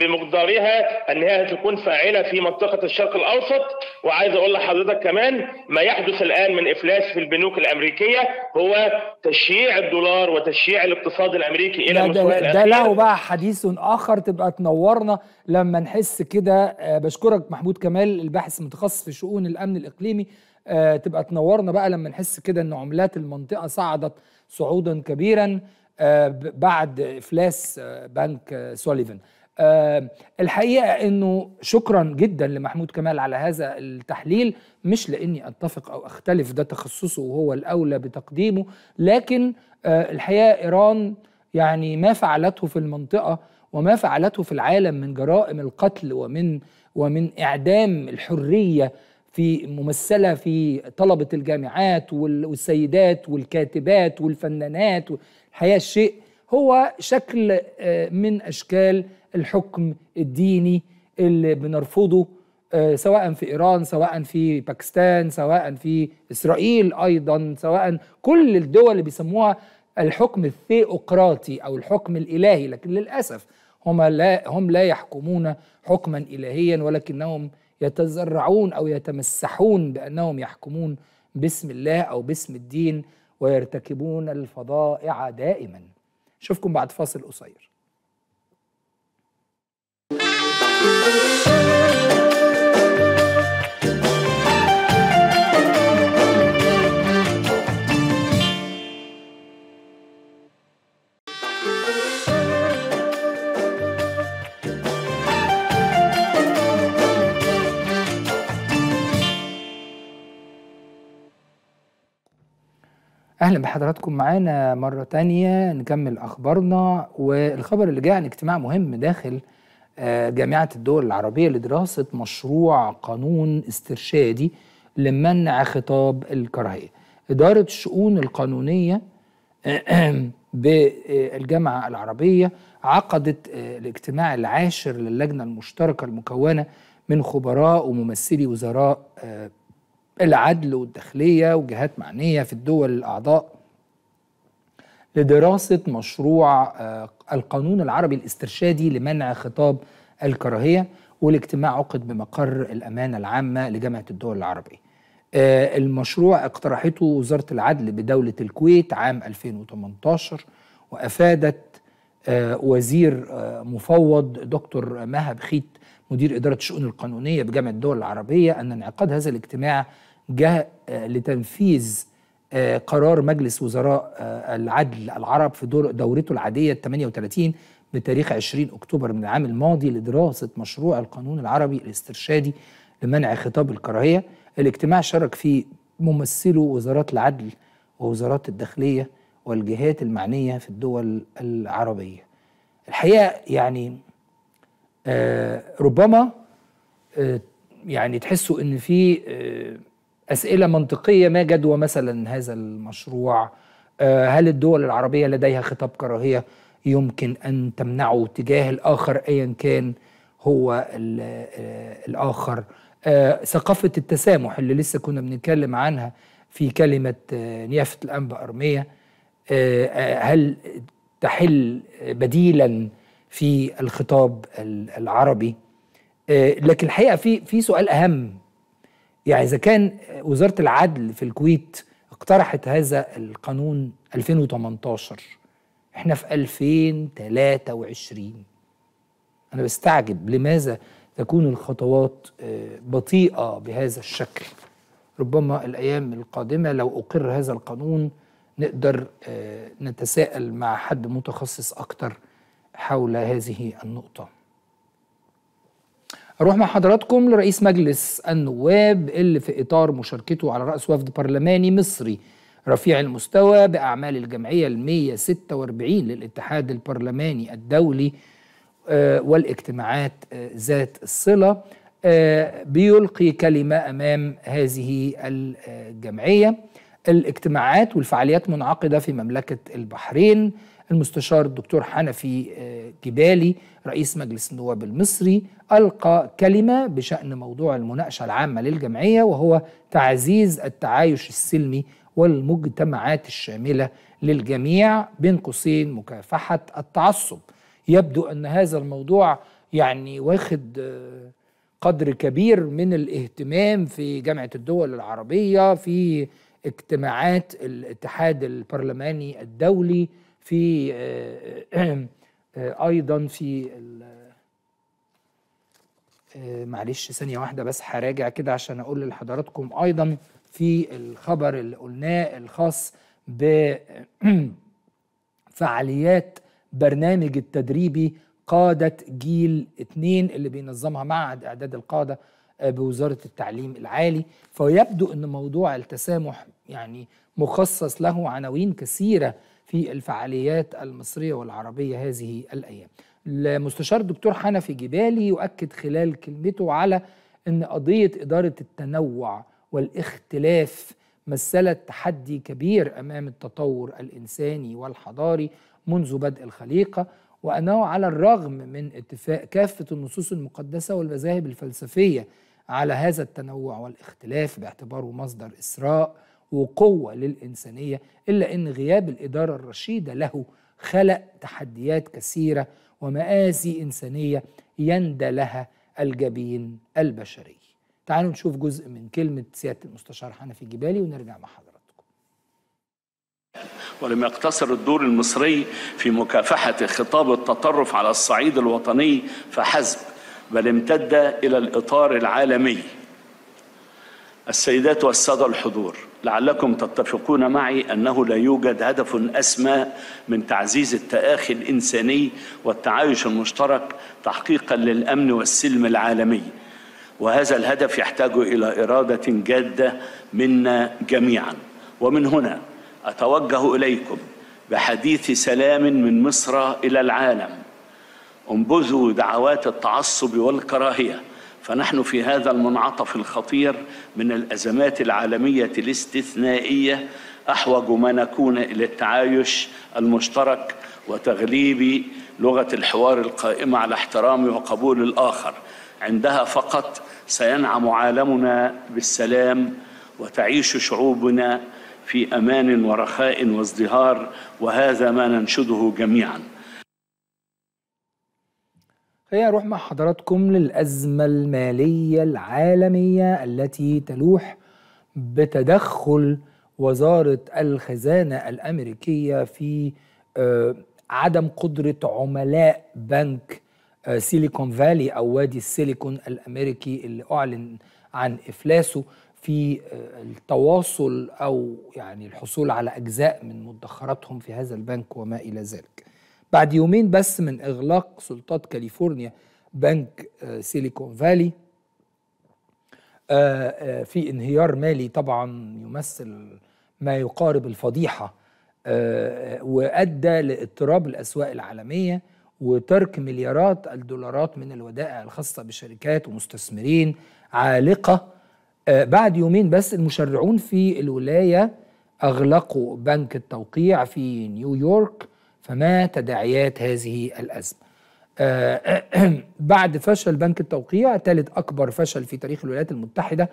S3: بمقدارها انها تكون فاعله في منطقه الشرق الاوسط وعايز اقول لحضرتك كمان ما يحدث الان من افلاس في البنوك الامريكيه هو تشييع الدولار وتشييع الاقتصاد الامريكي الى مستوى ده, ده له بقى
S1: حديث اخر تبقى تنورنا لما نحس كده آه، بشكرك محمود كمال الباحث المتخصص في شؤون الامن الاقليمي آه، تبقى تنورنا بقى لما نحس كده ان عملات المنطقه صعدت صعودا كبيرا آه، بعد افلاس آه، بنك آه، سوليفن الحقيقه انه شكرا جدا لمحمود كمال على هذا التحليل مش لاني اتفق او اختلف ده تخصصه وهو الاولى بتقديمه لكن الحقيقه ايران يعني ما فعلته في المنطقه وما فعلته في العالم من جرائم القتل ومن ومن اعدام الحريه في ممثله في طلبه الجامعات والسيدات والكاتبات والفنانات الحياه الشيء هو شكل آه، من اشكال الحكم الديني اللي بنرفضه آه، سواء في ايران سواء في باكستان سواء في اسرائيل ايضا سواء كل الدول اللي بيسموها الحكم الثيوقراطي او الحكم الالهي لكن للاسف هم لا هم لا يحكمون حكما الهيا ولكنهم يتزرعون او يتمسحون بانهم يحكمون باسم الله او باسم الدين ويرتكبون الفضائع دائما نشوفكم بعد فاصل قصير اهلا بحضراتكم معانا مره تانية نكمل اخبارنا والخبر اللي جاء عن اجتماع مهم داخل آه، جامعه الدول العربيه لدراسه مشروع قانون استرشادي لمنع خطاب الكراهيه اداره الشؤون القانونيه بالجامعه العربيه عقدت آه، الاجتماع العاشر للجنه المشتركه المكونه من خبراء وممثلي وزراء آه، العدل والداخلية وجهات معنية في الدول الأعضاء لدراسة مشروع آه، القانون العربي الاسترشادي لمنع خطاب الكراهية والاجتماع عقد بمقر الأمانة العامة لجامعة الدول العربية آه، المشروع اقترحته وزارة العدل بدولة الكويت عام 2018 وأفادت آه، وزير مفوض دكتور مها بخيت مدير إدارة الشؤون القانونية بجامعة الدول العربية أن انعقاد هذا الاجتماع جاء آه، لتنفيذ آه، قرار مجلس وزراء آه، العدل العرب في دور دورته العادية 38 بتاريخ 20 أكتوبر من العام الماضي لدراسة مشروع القانون العربي الاسترشادي لمنع خطاب الكراهية الاجتماع شارك فيه ممثلو وزارات العدل ووزارات الداخلية والجهات المعنية في الدول العربية الحقيقة يعني ربما يعني تحسوا ان في أسئلة منطقية ما جدوى مثلا هذا المشروع آه، هل الدول العربية لديها خطاب كراهية يمكن أن تمنعه تجاه الآخر أيا كان هو آه، الآخر آه، ثقافة التسامح اللي لسه كنا بنتكلم عنها في كلمة نيافة الأنبا أرمية هل تحل بديلا في الخطاب العربي لكن الحقيقة في في سؤال أهم يعني إذا كان وزارة العدل في الكويت اقترحت هذا القانون 2018 احنا في 2023 أنا بستعجب لماذا تكون الخطوات آه، بطيئة بهذا الشكل ربما الأيام القادمة لو أقر هذا القانون نقدر آه، نتساءل مع حد متخصص أكتر حول هذه النقطه اروح مع حضراتكم لرئيس مجلس النواب اللي في اطار مشاركته على راس وفد برلماني مصري رفيع المستوى باعمال الجمعيه ال 146 للاتحاد البرلماني الدولي آه، والاجتماعات آه، ذات الصله آه، بيلقي كلمه امام هذه الجمعيه الاجتماعات والفعاليات منعقده في مملكه البحرين المستشار الدكتور حنفي آه، جبالي رئيس مجلس النواب المصري ألقى كلمة بشأن موضوع المناقشة العامة للجمعية وهو تعزيز التعايش السلمي والمجتمعات الشاملة للجميع بين قوسين مكافحة التعصب يبدو أن هذا الموضوع يعني واخد آه، قدر كبير من الاهتمام في جامعة الدول العربية في اجتماعات الاتحاد البرلماني الدولي في آه، آه، ايضا في آه، معلش ثانيه واحده بس هراجع كده عشان اقول لحضراتكم ايضا في الخبر اللي قلناه الخاص بفعاليات برنامج التدريبي قادة جيل اتنين اللي بينظمها معهد إعداد القادة بوزارة التعليم العالي فيبدو أن موضوع التسامح يعني مخصص له عناوين كثيرة في الفعاليات المصرية والعربية هذه الأيام المستشار الدكتور حنفي جبالي يؤكد خلال كلمته على أن قضية إدارة التنوع والاختلاف مثلت تحدي كبير أمام التطور الإنساني والحضاري منذ بدء الخليقة وأنه على الرغم من اتفاق كافة النصوص المقدسة والمذاهب الفلسفية على هذا التنوع والاختلاف باعتباره مصدر إسراء وقوة للإنسانية إلا أن غياب الإدارة الرشيدة له خلق تحديات كثيرة ومآسي إنسانية يندى لها الجبين البشري تعالوا نشوف جزء من كلمة سيادة المستشار حنفي الجبالي ونرجع مع حضرتك
S4: ولم يقتصر الدور المصري في مكافحة خطاب التطرف على الصعيد الوطني فحسب بل امتد إلى الإطار العالمي السيدات والسادة الحضور لعلكم تتفقون معي أنه لا يوجد هدف أسمى من تعزيز التآخي الإنساني والتعايش المشترك تحقيقا للأمن والسلم العالمي وهذا الهدف يحتاج إلى إرادة جادة منا جميعا ومن هنا أتوجه إليكم بحديث سلام من مصر إلى العالم انبذوا دعوات التعصب والكراهيه فنحن في هذا المنعطف الخطير من الازمات العالميه الاستثنائيه احوج ما نكون الى التعايش المشترك وتغليب لغه الحوار القائمه على احترام وقبول الاخر عندها فقط سينعم عالمنا بالسلام وتعيش شعوبنا في امان ورخاء وازدهار وهذا ما ننشده جميعا
S1: خلينا نروح مع حضراتكم للأزمة المالية العالمية التي تلوح بتدخل وزارة الخزانة الأمريكية في آه، عدم قدرة عملاء بنك آه، سيليكون فالي أو وادي السيليكون الأمريكي اللي أعلن عن إفلاسه في آه، التواصل أو يعني الحصول على أجزاء من مدخراتهم في هذا البنك وما إلى ذلك بعد يومين بس من إغلاق سلطات كاليفورنيا بنك آه، سيليكون فالي آه، آه، في انهيار مالي طبعا يمثل ما يقارب الفضيحة وأدى لاضطراب الأسواق العالمية وترك مليارات الدولارات من الودائع الخاصة بشركات ومستثمرين عالقة بعد يومين بس المشرعون في الولاية أغلقوا بنك التوقيع في نيويورك فما تداعيات هذه الأزمة آه، بعد فشل بنك التوقيع ثالث أكبر فشل في تاريخ الولايات المتحدة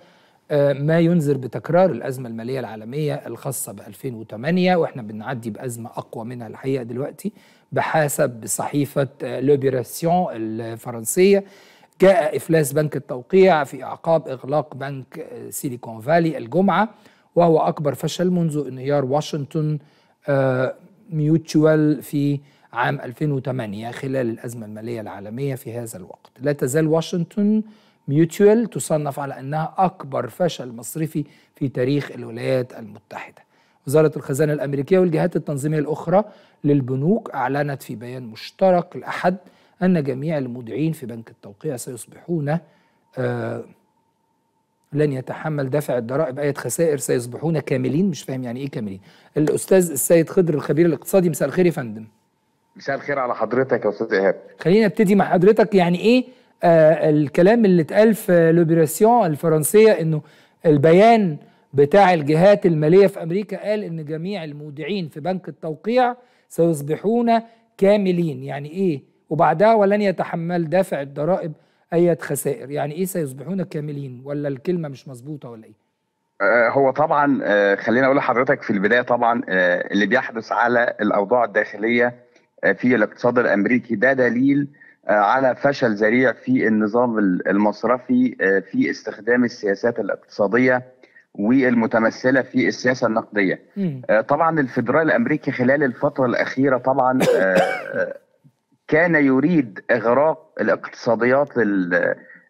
S1: آه، ما ينذر بتكرار الأزمة المالية العالمية الخاصة ب 2008 وإحنا بنعدي بأزمة أقوى منها الحقيقة دلوقتي بحسب صحيفة لوبيراسيون آه، الفرنسية جاء إفلاس بنك التوقيع في أعقاب إغلاق بنك سيليكون فالي الجمعة وهو أكبر فشل منذ انهيار واشنطن ميوتشوال في عام 2008 خلال الأزمة المالية العالمية في هذا الوقت لا تزال واشنطن ميوتشوال تصنف على أنها أكبر فشل مصرفي في تاريخ الولايات المتحدة وزارة الخزانة الأمريكية والجهات التنظيمية الأخرى للبنوك أعلنت في بيان مشترك الأحد أن جميع المودعين في بنك التوقيع سيصبحون آه لن يتحمل دفع الضرائب أية خسائر سيصبحون كاملين مش فاهم يعني إيه كاملين الأستاذ السيد خضر الخبير الاقتصادي مساء الخير يا فندم
S5: مساء الخير على حضرتك يا أستاذ إيهاب
S1: خلينا ابتدي مع حضرتك يعني إيه آه الكلام اللي اتقال في لوبيراسيون الفرنسية إنه البيان بتاع الجهات المالية في أمريكا قال إن جميع المودعين في بنك التوقيع سيصبحون كاملين يعني إيه وبعدها ولن يتحمل دافع الضرائب أي خسائر يعني إيه سيصبحون كاملين ولا الكلمة مش مظبوطة ولا إيه
S5: آه، هو طبعا آه، خلينا اقول لحضرتك في البدايه طبعا آه، اللي بيحدث على الاوضاع الداخليه في الاقتصاد الامريكي ده دليل على فشل ذريع في النظام المصرفي في استخدام السياسات الاقتصاديه والمتمثله في السياسه النقديه. طبعا الفدرال الامريكي خلال الفتره الاخيره طبعا كان يريد اغراق الاقتصاديات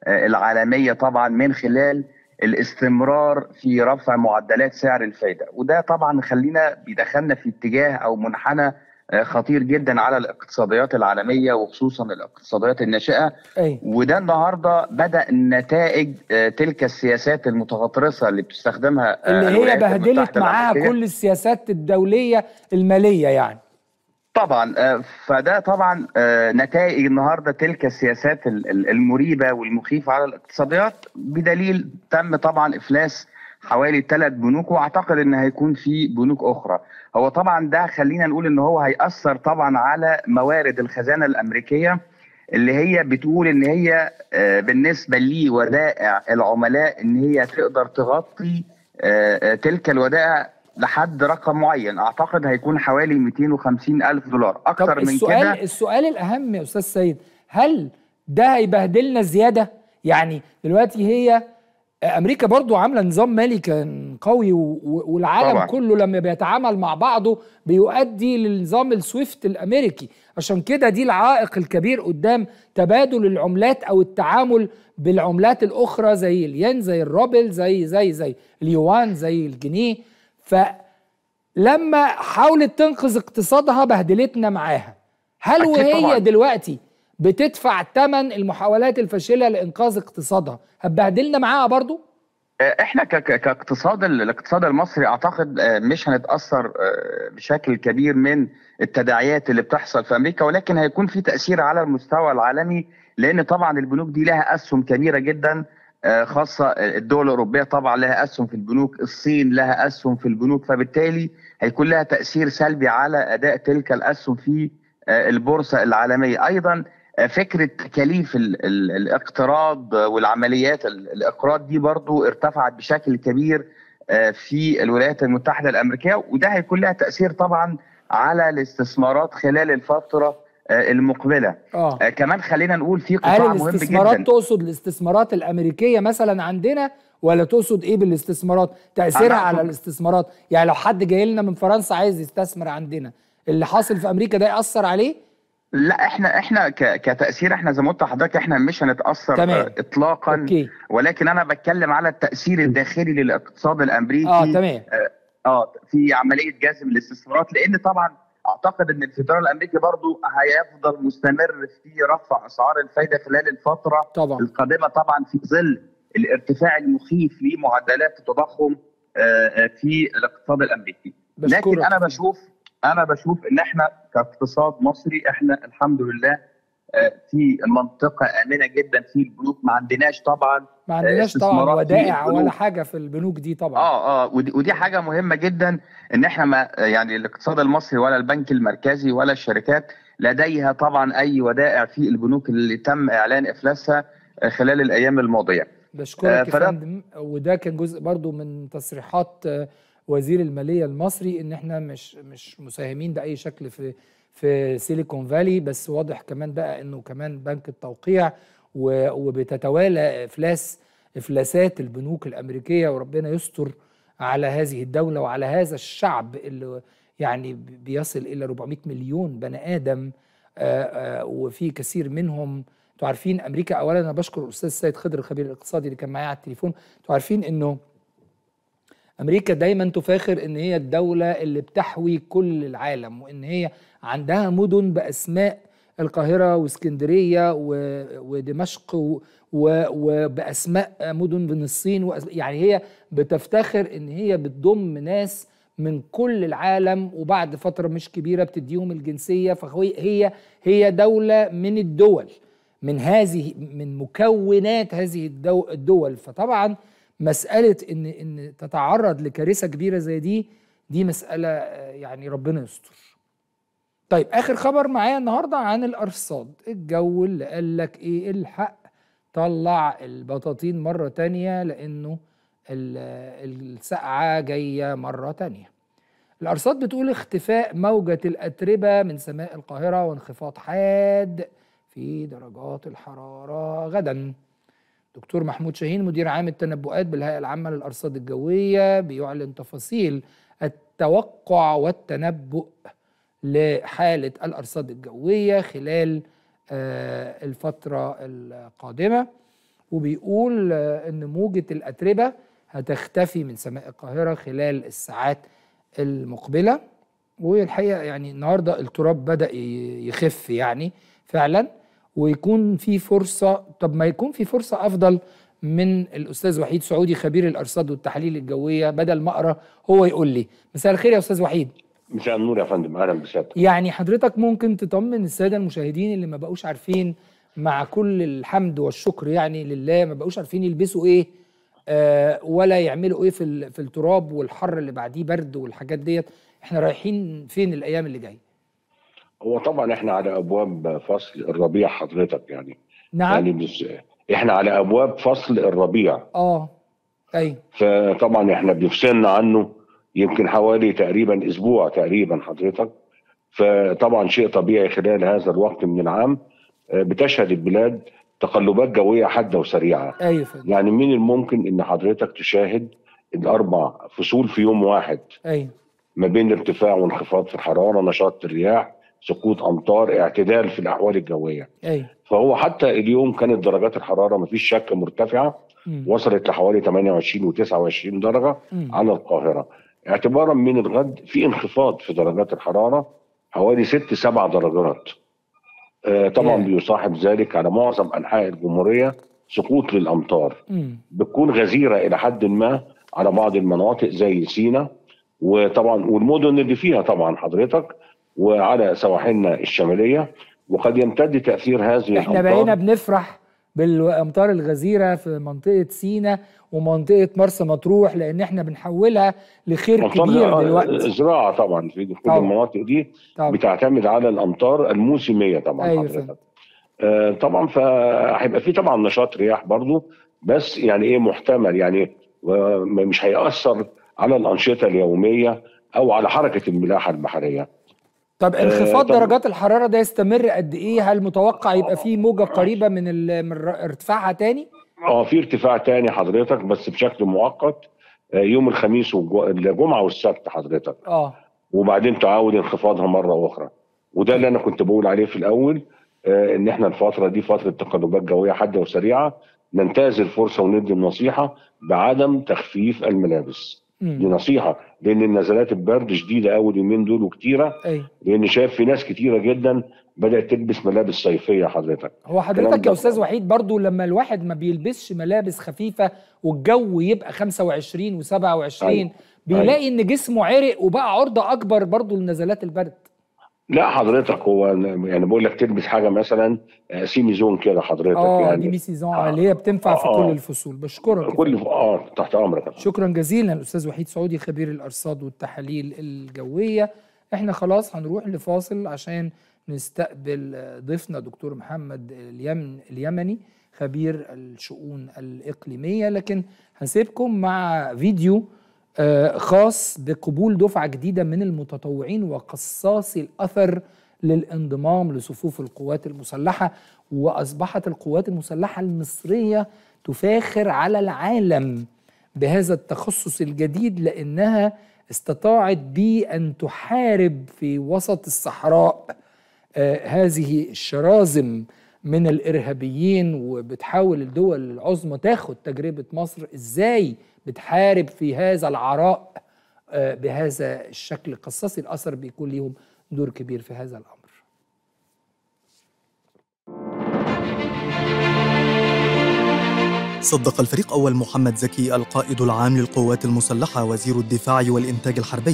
S5: العالميه طبعا من خلال الاستمرار في رفع معدلات سعر الفائده وده طبعا خلينا بيدخلنا في اتجاه او منحنى آه، خطير جدا على الاقتصاديات العالميه وخصوصا الاقتصاديات الناشئه وده النهارده بدا نتائج آه، تلك السياسات المتغطرسه اللي بتستخدمها آه، اللي هي بهدلت معاها كل السياسات
S1: الدوليه الماليه يعني
S5: طبعا آه، فده طبعا آه، نتائج النهارده تلك السياسات المريبه والمخيفه على الاقتصاديات بدليل تم طبعا افلاس حوالي ثلاث بنوك واعتقد ان هيكون في بنوك اخرى هو طبعا ده خلينا نقول ان هو هياثر طبعا على موارد الخزانه الامريكيه اللي هي بتقول ان هي آه، بالنسبه لودائع العملاء ان هي تقدر تغطي تلك الودائع لحد رقم معين اعتقد هيكون حوالي 250 الف دولار اكتر من كده
S1: السؤال الاهم يا استاذ سيد هل ده هيبهدلنا زياده يعني دلوقتي هي امريكا برضو عامله نظام مالي كان قوي والعالم طبعا. كله لما بيتعامل مع بعضه بيؤدي للنظام السويفت الامريكي عشان كده دي العائق الكبير قدام تبادل العملات او التعامل بالعملات الاخرى زي الين زي الروبل زي زي زي اليوان زي الجنيه فلما حاولت تنقذ اقتصادها بهدلتنا معاها هل وهي طبعاً. دلوقتي بتدفع ثمن المحاولات الفاشله لانقاذ اقتصادها هتبهدلنا معاها برضو
S5: آه، احنا كاقتصاد الاقتصاد المصري اعتقد آه، مش هنتاثر آه، بشكل كبير من التداعيات اللي بتحصل في امريكا ولكن هيكون في تاثير على المستوى العالمي لان طبعا البنوك دي لها اسهم كبيره جدا آه، خاصه الدول الاوروبيه طبعا لها اسهم في البنوك، الصين لها اسهم في البنوك فبالتالي هيكون لها تاثير سلبي على اداء تلك الاسهم في آه، البورصه العالميه، ايضا آه، فكره تكاليف الاقتراض والعمليات الاقراض دي برضو ارتفعت بشكل كبير في الولايات المتحده الامريكيه وده هيكون لها تاثير طبعا على الاستثمارات خلال الفتره آه، المقبله آه. آه. كمان خلينا نقول في قطاع مهم جدا الاستثمارات
S1: تقصد الاستثمارات الامريكيه مثلا عندنا ولا تقصد ايه بالاستثمارات تاثيرها على الاستثمارات يعني لو حد جاي لنا من فرنسا عايز يستثمر عندنا اللي حاصل في امريكا ده ياثر عليه
S5: لا احنا احنا كتاثير احنا زي ما قلت لحضرتك احنا مش هنتاثر آه، تمام. اطلاقا أوكي. ولكن انا بتكلم على التاثير الداخلي للاقتصاد الامريكي اه تمام اه في عمليه جذب الاستثمارات لان طبعا اعتقد ان الفدرال الامريكي برضو هيفضل مستمر في رفع اسعار الفايده خلال الفتره طبعا. القادمه طبعا في ظل الارتفاع المخيف لمعدلات التضخم آه، آه، في الاقتصاد الامريكي لكن انا بشوف انا بشوف ان احنا كاقتصاد مصري احنا الحمد لله في منطقه امنه جدا في البنوك ما عندناش طبعا ما عندناش طبعا ودائع ولا حاجه في البنوك دي طبعا اه اه ودي, ودي حاجه مهمه جدا ان احنا ما يعني الاقتصاد المصري ولا البنك المركزي ولا الشركات لديها طبعا اي ودائع في البنوك اللي تم اعلان افلاسها خلال الايام الماضيه بشكرك آه، يا آه فندم
S1: وده كان جزء برضو من تصريحات آه، وزير الماليه المصري ان احنا مش مش مساهمين باي شكل في في سيليكون فالي بس واضح كمان بقى انه كمان بنك التوقيع وبتتوالى افلاس افلاسات البنوك الامريكيه وربنا يستر على هذه الدوله وعلى هذا الشعب اللي يعني بيصل الى 400 مليون بني ادم آه، آه، وفي كثير منهم انتوا عارفين امريكا اولا انا بشكر الاستاذ سيد خضر الخبير الاقتصادي اللي كان معايا على التليفون انتوا عارفين انه امريكا دايما تفاخر ان هي الدوله اللي بتحوي كل العالم وان هي عندها مدن باسماء القاهره واسكندريه ودمشق وباسماء مدن من الصين يعني هي بتفتخر ان هي بتضم ناس من كل العالم وبعد فتره مش كبيره بتديهم الجنسيه فهي هي دوله من الدول من هذه من مكونات هذه الدول فطبعا مساله ان ان تتعرض لكارثه كبيره زي دي دي مساله آه، يعني ربنا يستر طيب اخر خبر معايا النهارده عن الارصاد الجو اللي قال لك ايه الحق طلع البطاطين مره تانية لانه آه، السقعه جايه مره تانية الارصاد بتقول اختفاء موجه الاتربه من سماء القاهره وانخفاض حاد في درجات الحراره غدا دكتور محمود شاهين مدير عام التنبؤات بالهيئة العامة للأرصاد الجوية بيعلن تفاصيل التوقع والتنبؤ لحالة الأرصاد الجوية خلال آه، الفترة القادمة وبيقول آه، إن موجة الأتربة هتختفي من سماء القاهرة خلال الساعات المقبلة والحقيقة يعني النهاردة التراب بدأ يخف يعني فعلا ويكون في فرصه طب ما يكون في فرصه افضل من الاستاذ وحيد سعودي خبير الارصاد والتحاليل الجويه بدل ما اقرا هو يقول لي مساء الخير يا استاذ وحيد
S6: مساء النور يا فندم اهلا بسيادتك
S1: يعني حضرتك ممكن تطمن الساده المشاهدين اللي ما بقوش عارفين مع كل الحمد والشكر يعني لله ما بقوش عارفين يلبسوا ايه آه ولا يعملوا ايه في في التراب والحر اللي بعديه برد والحاجات ديت احنا رايحين فين الايام اللي جايه
S6: هو طبعا احنا على ابواب فصل الربيع حضرتك يعني نعم يعني مش احنا على ابواب فصل الربيع
S1: اه ايوه
S6: فطبعا احنا بيفصلنا عنه يمكن حوالي تقريبا اسبوع تقريبا حضرتك فطبعا شيء طبيعي خلال هذا الوقت من العام آه، بتشهد البلاد تقلبات جويه حاده وسريعه ايوه يعني من الممكن ان حضرتك تشاهد الاربع فصول في يوم واحد ايوه ما بين ارتفاع وانخفاض في الحراره نشاط الرياح سقوط امطار اعتدال في الاحوال الجويه أي. فهو حتى اليوم كانت درجات الحراره مفيش شك مرتفعه م. وصلت لحوالي 28 و29 درجه م. على القاهره اعتبارا من الغد في انخفاض في درجات الحراره حوالي 6 7 درجات آه طبعا أي. بيصاحب ذلك على معظم انحاء الجمهوريه سقوط للامطار م. بتكون غزيره الى حد ما على بعض المناطق زي سينا وطبعا والمدن اللي فيها طبعا حضرتك وعلى سواحلنا الشماليه وقد يمتد تاثير هذه احنا الامطار احنا بقينا
S1: بنفرح بالامطار الغزيره في منطقه سينا ومنطقه مرسى مطروح لان احنا بنحولها لخير كبير دلوقتي الزراعه
S6: طبعا في كل طبعًا. المناطق دي طبعًا. بتعتمد على الامطار الموسميه طبعا أيوة آه طبعا فهيبقى في طبعا نشاط رياح برضو بس يعني ايه محتمل يعني مش هيأثر على الانشطه اليوميه او على حركه الملاحه البحريه طب آه، انخفاض درجات
S1: الحراره ده يستمر قد ايه؟ هل متوقع يبقى في موجه قريبه من, من ارتفاعها تاني؟
S6: اه في ارتفاع تاني حضرتك بس بشكل مؤقت آه، يوم الخميس والجمعه والسبت حضرتك اه وبعدين تعاود انخفاضها مره اخرى وده اللي انا كنت بقول عليه في الاول آه، ان احنا الفتره دي فتره تقلبات جويه حاده وسريعه ننتهز الفرصه وندي النصيحه بعدم تخفيف الملابس دي نصيحه لان النزلات البرد شديده قوي اليومين دول وكتيره أي. لان شايف في ناس كتيره جدا بدات تلبس ملابس صيفيه حضرتك
S1: هو حضرتك يا استاذ وحيد برضو لما الواحد ما بيلبسش ملابس خفيفه والجو يبقى 25 و27 أيوة. بيلاقي أي. أيوة. ان جسمه عرق وبقى عرضه اكبر برضو لنزلات البرد
S6: لا حضرتك هو يعني بقول لك تلبس حاجه مثلا سيمي آه، زون كده حضرتك آه يعني دي
S1: ميسي سيزون آه اللي هي بتنفع آه في كل آه.
S6: الفصول بشكرك كل اه تحت امرك
S1: شكرا جزيلا الاستاذ وحيد سعودي خبير الارصاد والتحاليل الجويه احنا خلاص هنروح لفاصل عشان نستقبل آه، ضيفنا دكتور محمد اليمن اليمني خبير الشؤون الاقليميه لكن هسيبكم مع فيديو آه، خاص بقبول دفعة جديدة من المتطوعين وقصاصي الأثر للانضمام لصفوف القوات المسلحة وأصبحت القوات المسلحة المصرية تفاخر على العالم بهذا التخصص الجديد لأنها استطاعت بي أن تحارب في وسط الصحراء آه، هذه الشرازم من الإرهابيين وبتحاول الدول العظمى تاخد تجربة مصر إزاي بتحارب في هذا العراء آه، بهذا الشكل قصصي الاثر بيكون ليهم دور كبير في هذا الامر
S2: صدق الفريق أول محمد زكي القائد العام للقوات المسلحة وزير الدفاع والإنتاج الحربي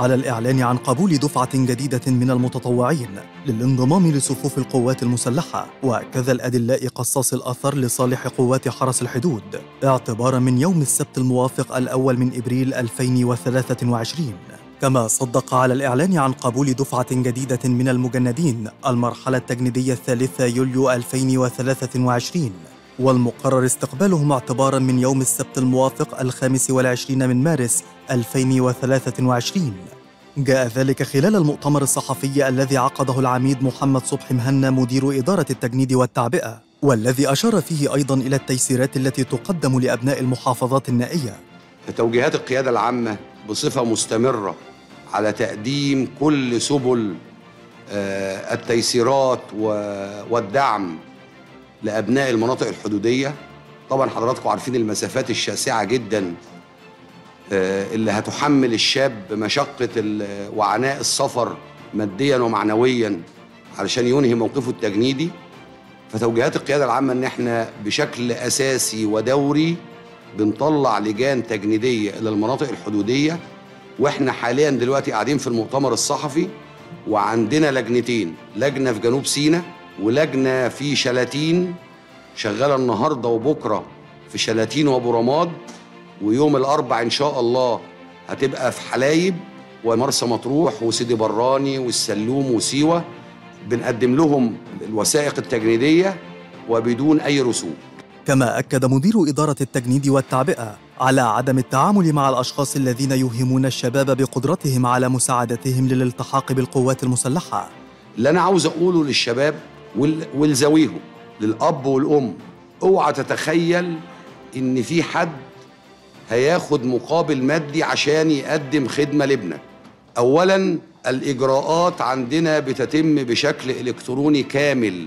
S2: على الإعلان عن قبول دفعة جديدة من المتطوعين للانضمام لصفوف القوات المسلحة وكذا الأدلاء قصاص الأثر لصالح قوات حرس الحدود اعتبارا من يوم السبت الموافق الأول من إبريل 2023 كما صدق على الإعلان عن قبول دفعة جديدة من المجندين المرحلة التجنيدية الثالثة يوليو 2023 والمقرر استقبالهم اعتبارا من يوم السبت الموافق الخامس والعشرين من مارس 2023 جاء ذلك خلال المؤتمر الصحفي الذي عقده العميد محمد صبحي مهنا مدير إدارة التجنيد والتعبئة والذي أشار فيه أيضا إلى التيسيرات التي تقدم لأبناء المحافظات النائية
S7: توجيهات القيادة العامة بصفة مستمرة على تقديم كل سبل آه، التيسيرات والدعم لأبناء المناطق الحدودية طبعا حضراتكم عارفين المسافات الشاسعة جدا آه، اللي هتحمل الشاب مشقة وعناء السفر ماديا ومعنويا علشان ينهي موقفه التجنيدي فتوجيهات القيادة العامة إن إحنا بشكل أساسي ودوري بنطلع لجان تجنيدية إلى المناطق الحدودية وإحنا حاليا دلوقتي قاعدين في المؤتمر الصحفي وعندنا لجنتين لجنة في جنوب سيناء ولجنة في شلاتين شغالة النهاردة وبكرة في شلاتين وأبو رماد ويوم الاربع ان شاء الله هتبقى في حلايب ومرسى مطروح وسيدي براني والسلوم وسيوه بنقدم لهم الوثائق التجنيديه وبدون اي رسوم
S2: كما اكد مدير اداره التجنيد والتعبئه على عدم التعامل مع الاشخاص الذين يوهمون الشباب بقدرتهم على مساعدتهم للالتحاق بالقوات المسلحه
S7: اللي انا عاوز اقوله للشباب ولزويهم للاب والام اوعى تتخيل ان في حد هياخد مقابل مادي عشان يقدم خدمه لابنك اولا الاجراءات عندنا بتتم بشكل الكتروني كامل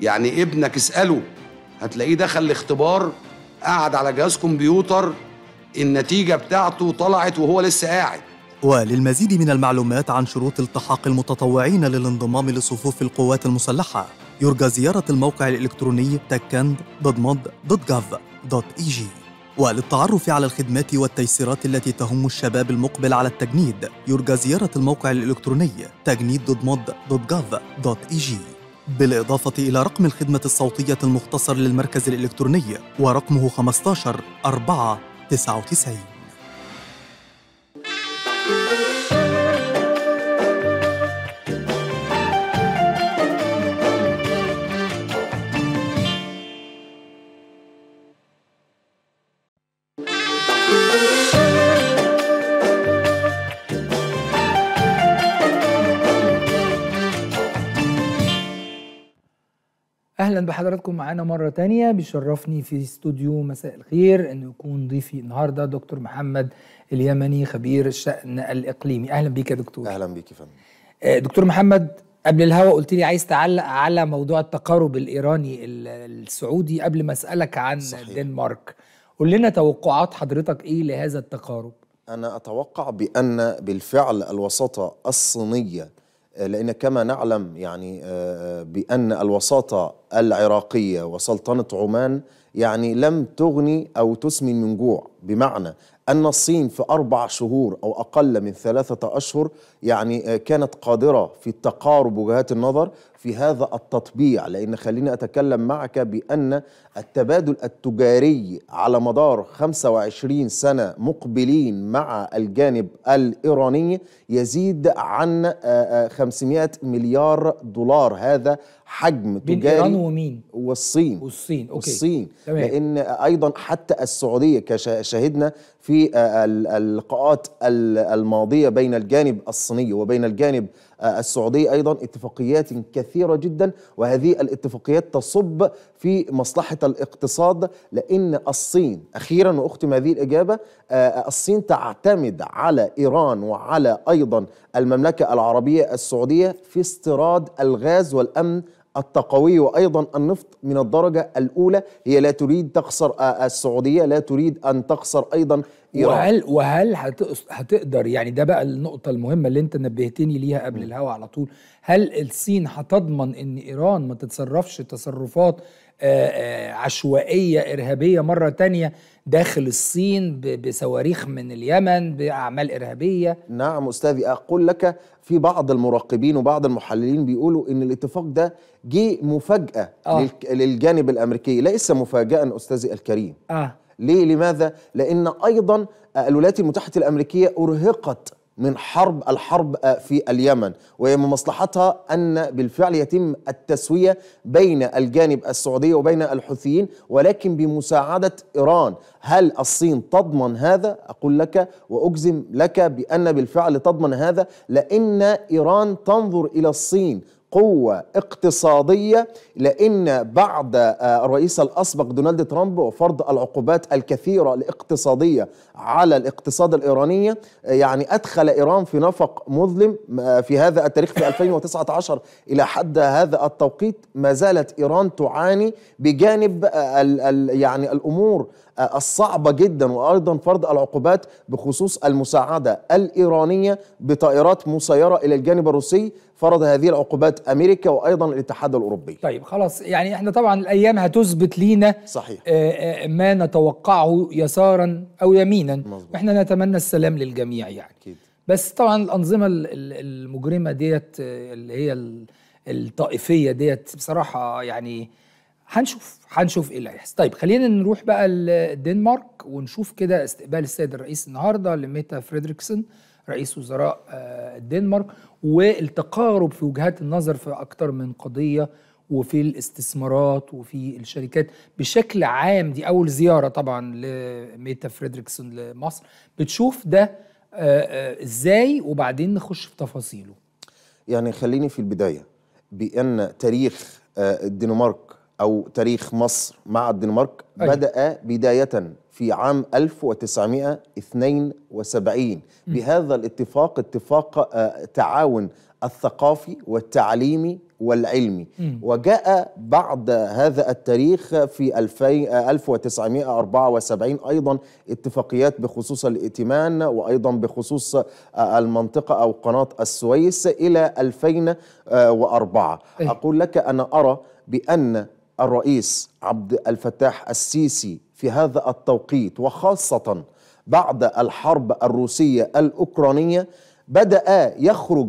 S7: يعني ابنك اساله هتلاقيه دخل الاختبار قعد على جهاز كمبيوتر النتيجه بتاعته طلعت وهو لسه قاعد
S2: وللمزيد من المعلومات عن شروط التحاق المتطوعين للانضمام لصفوف القوات المسلحه يرجى زياره الموقع الالكتروني تكند ضد مض ضد جاف ضد إيجي وللتعرف على الخدمات والتيسيرات التي تهم الشباب المقبل على التجنيد يرجى زيارة الموقع الإلكتروني تجنيد.mod.gov.eg بالإضافة إلى رقم الخدمة الصوتية المختصر للمركز الإلكتروني ورقمه 15 4 99
S1: اهلا بحضراتكم معانا مره تانية بيشرفني في استوديو مساء الخير ان يكون ضيفي النهارده دكتور محمد اليمني خبير الشأن الاقليمي اهلا بيك يا دكتور اهلا بيك يا فندم آه، دكتور محمد قبل الهوا قلت لي عايز تعلق على موضوع التقارب الايراني السعودي قبل ما اسالك عن صحيح. الدنمارك قول لنا توقعات حضرتك ايه لهذا التقارب
S8: انا اتوقع بان بالفعل الوساطه الصينيه لأن كما نعلم يعني آه، آه، بأن الوساطة العراقية وسلطنة عمان يعني لم تغني أو تسمن من جوع بمعنى أن الصين في أربع شهور أو أقل من ثلاثة أشهر يعني آه، كانت قادرة في التقارب وجهات النظر في هذا التطبيع لأن خليني أتكلم معك بأن التبادل التجاري على مدار 25 سنة مقبلين مع الجانب الإيراني يزيد عن 500 آه، آه، مليار دولار هذا حجم بين تجاري ايران ومين؟ والصين والصين اوكي والصين تمام. لان ايضا حتى السعوديه كشاهدنا في آه، اللقاءات الماضية بين الجانب الصيني وبين الجانب آه، السعودي أيضا اتفاقيات كثيرة جدا وهذه الاتفاقيات تصب في مصلحة الاقتصاد لأن الصين أخيرا وأختم هذه الإجابة آه، الصين تعتمد على إيران وعلى أيضا المملكة العربية السعودية في استيراد الغاز والأمن التقوي وأيضا النفط من الدرجة الأولى هي لا تريد تخسر آه، آه، السعودية لا تريد أن تخسر أيضا إيران وهل,
S1: وهل هتقدر يعني ده بقى النقطة المهمة اللي أنت نبهتني ليها قبل الهوا على طول هل الصين هتضمن أن إيران ما تتصرفش تصرفات آه، عشوائية إرهابية مرة تانية داخل الصين بصواريخ من اليمن باعمال ارهابيه
S8: نعم استاذي اقول لك في بعض المراقبين وبعض المحللين بيقولوا ان الاتفاق ده جه مفاجاه آه. للجانب الامريكي ليس مفاجاه استاذي الكريم آه. ليه لماذا لان ايضا الولايات المتحده الامريكيه ارهقت من حرب الحرب في اليمن وهي من مصلحتها أن بالفعل يتم التسوية بين الجانب السعودي وبين الحوثيين ولكن بمساعدة إيران هل الصين تضمن هذا؟ أقول لك وأجزم لك بأن بالفعل تضمن هذا لأن إيران تنظر إلى الصين قوة اقتصادية لأن بعد آه، الرئيس الأسبق دونالد ترامب وفرض العقوبات الكثيرة الاقتصادية على الاقتصاد الإيراني آه، يعني أدخل إيران في نفق مظلم آه، في هذا التاريخ في 2019 إلى حد هذا التوقيت ما زالت إيران تعاني بجانب الـ الـ يعني الأمور الصعبة جدا وأيضا فرض العقوبات بخصوص المساعدة الإيرانية بطائرات مسيرة إلى الجانب الروسي فرض هذه العقوبات أمريكا وأيضا الاتحاد الأوروبي طيب
S1: خلاص يعني احنا طبعا الأيام هتثبت لينا صحيح آه، آه، ما نتوقعه يسارا أو يمينا مزبوط. احنا نتمنى السلام للجميع يعني أكيد. بس طبعا الأنظمة المجرمة ديت آه، اللي هي الطائفية ديت بصراحة يعني هنشوف هنشوف ايه اللي هيحصل طيب خلينا نروح بقى الدنمارك ونشوف كده استقبال السيد الرئيس النهارده لميتا فريدريكسن رئيس وزراء آه، الدنمارك والتقارب في وجهات النظر في اكتر من قضيه وفي الاستثمارات وفي الشركات بشكل عام دي اول زياره طبعا لميتا فريدريكسون لمصر بتشوف ده آه، آه، ازاي وبعدين نخش في تفاصيله
S8: يعني خليني في البدايه بان تاريخ الدنمارك أو تاريخ مصر مع الدنمارك أيوة. بدأ بداية في عام 1972 بهذا الاتفاق اتفاق آه، تعاون الثقافي والتعليمي والعلمي وجاء بعد هذا التاريخ في 1974 آه، أيضا اتفاقيات بخصوص الائتمان وأيضا بخصوص آه، المنطقة أو قناة السويس إلى 2004 أقول لك أنا أرى بأن الرئيس عبد الفتاح السيسي في هذا التوقيت وخاصة بعد الحرب الروسية الأوكرانية بدأ يخرج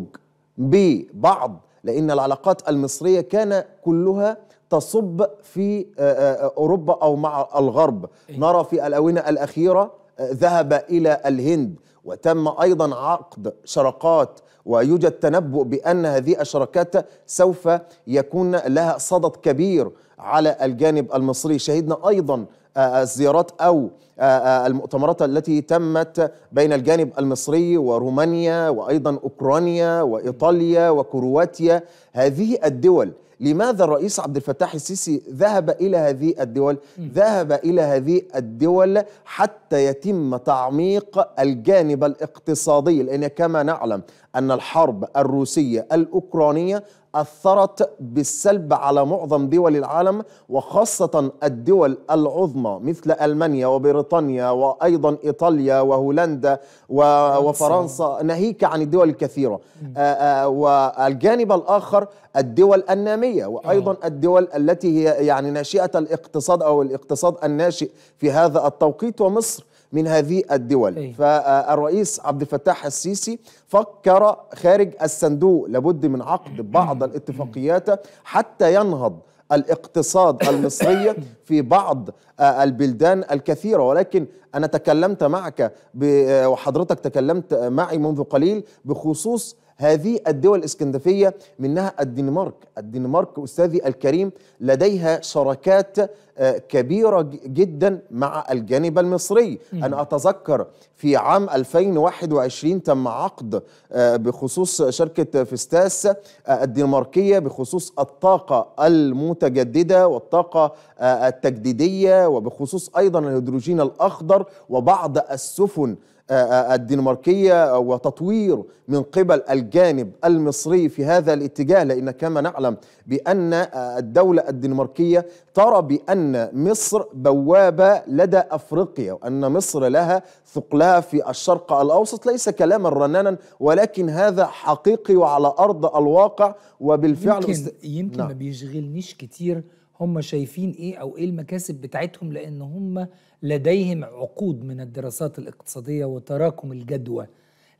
S8: ببعض لأن العلاقات المصرية كان كلها تصب في آه، آه، آه، أوروبا أو مع الغرب إيه. نرى في الأونة الأخيرة ذهب إلى الهند وتم أيضا عقد شراكات ويوجد تنبؤ بأن هذه الشراكات سوف يكون لها صدد كبير على الجانب المصري شهدنا أيضا آه، آه، الزيارات أو آه، المؤتمرات التي تمت بين الجانب المصري ورومانيا وأيضا أوكرانيا وإيطاليا وكرواتيا هذه الدول لماذا الرئيس عبد الفتاح السيسي ذهب إلى هذه الدول ذهب إلى هذه الدول حتى يتم تعميق الجانب الاقتصادي لأن كما نعلم أن الحرب الروسية الأوكرانية أثرت بالسلب على معظم دول العالم وخاصة الدول العظمى مثل ألمانيا وبريطانيا وأيضا إيطاليا وهولندا وفرنسا ناهيك عن الدول الكثيرة آه، آه، والجانب الآخر الدول النامية وأيضا أيوة. الدول التي هي يعني ناشئة الاقتصاد أو الاقتصاد الناشئ في هذا التوقيت ومصر من هذه الدول إيه. فالرئيس عبد الفتاح السيسي فكر خارج الصندوق لابد من عقد بعض الاتفاقيات حتى ينهض الاقتصاد المصري في بعض آه، البلدان الكثيرة ولكن أنا تكلمت معك آه، وحضرتك تكلمت معي منذ قليل بخصوص هذه الدول الاسكندنافيه منها الدنمارك، الدنمارك استاذي الكريم لديها شراكات آه، كبيره جدا مع الجانب المصري، انا اتذكر في عام 2021 تم عقد آه، بخصوص شركه فيستاس آه، الدنماركيه بخصوص الطاقه المتجدده والطاقه التجديديه وبخصوص ايضا الهيدروجين الاخضر وبعض السفن آه، آه، الدنماركية آه، وتطوير من قبل الجانب المصري في هذا الاتجاه لأن كما نعلم بأن الدولة الدنماركية ترى بأن مصر بوابة لدى أفريقيا وأن مصر لها ثقلها في الشرق الأوسط ليس كلاما رنانا ولكن هذا حقيقي وعلى أرض الواقع وبالفعل يمكن, است...
S1: يمكن نعم. ما بيشغلنيش كتير هم شايفين ايه او ايه المكاسب بتاعتهم لان هم لديهم عقود من الدراسات الاقتصادية وتراكم الجدوى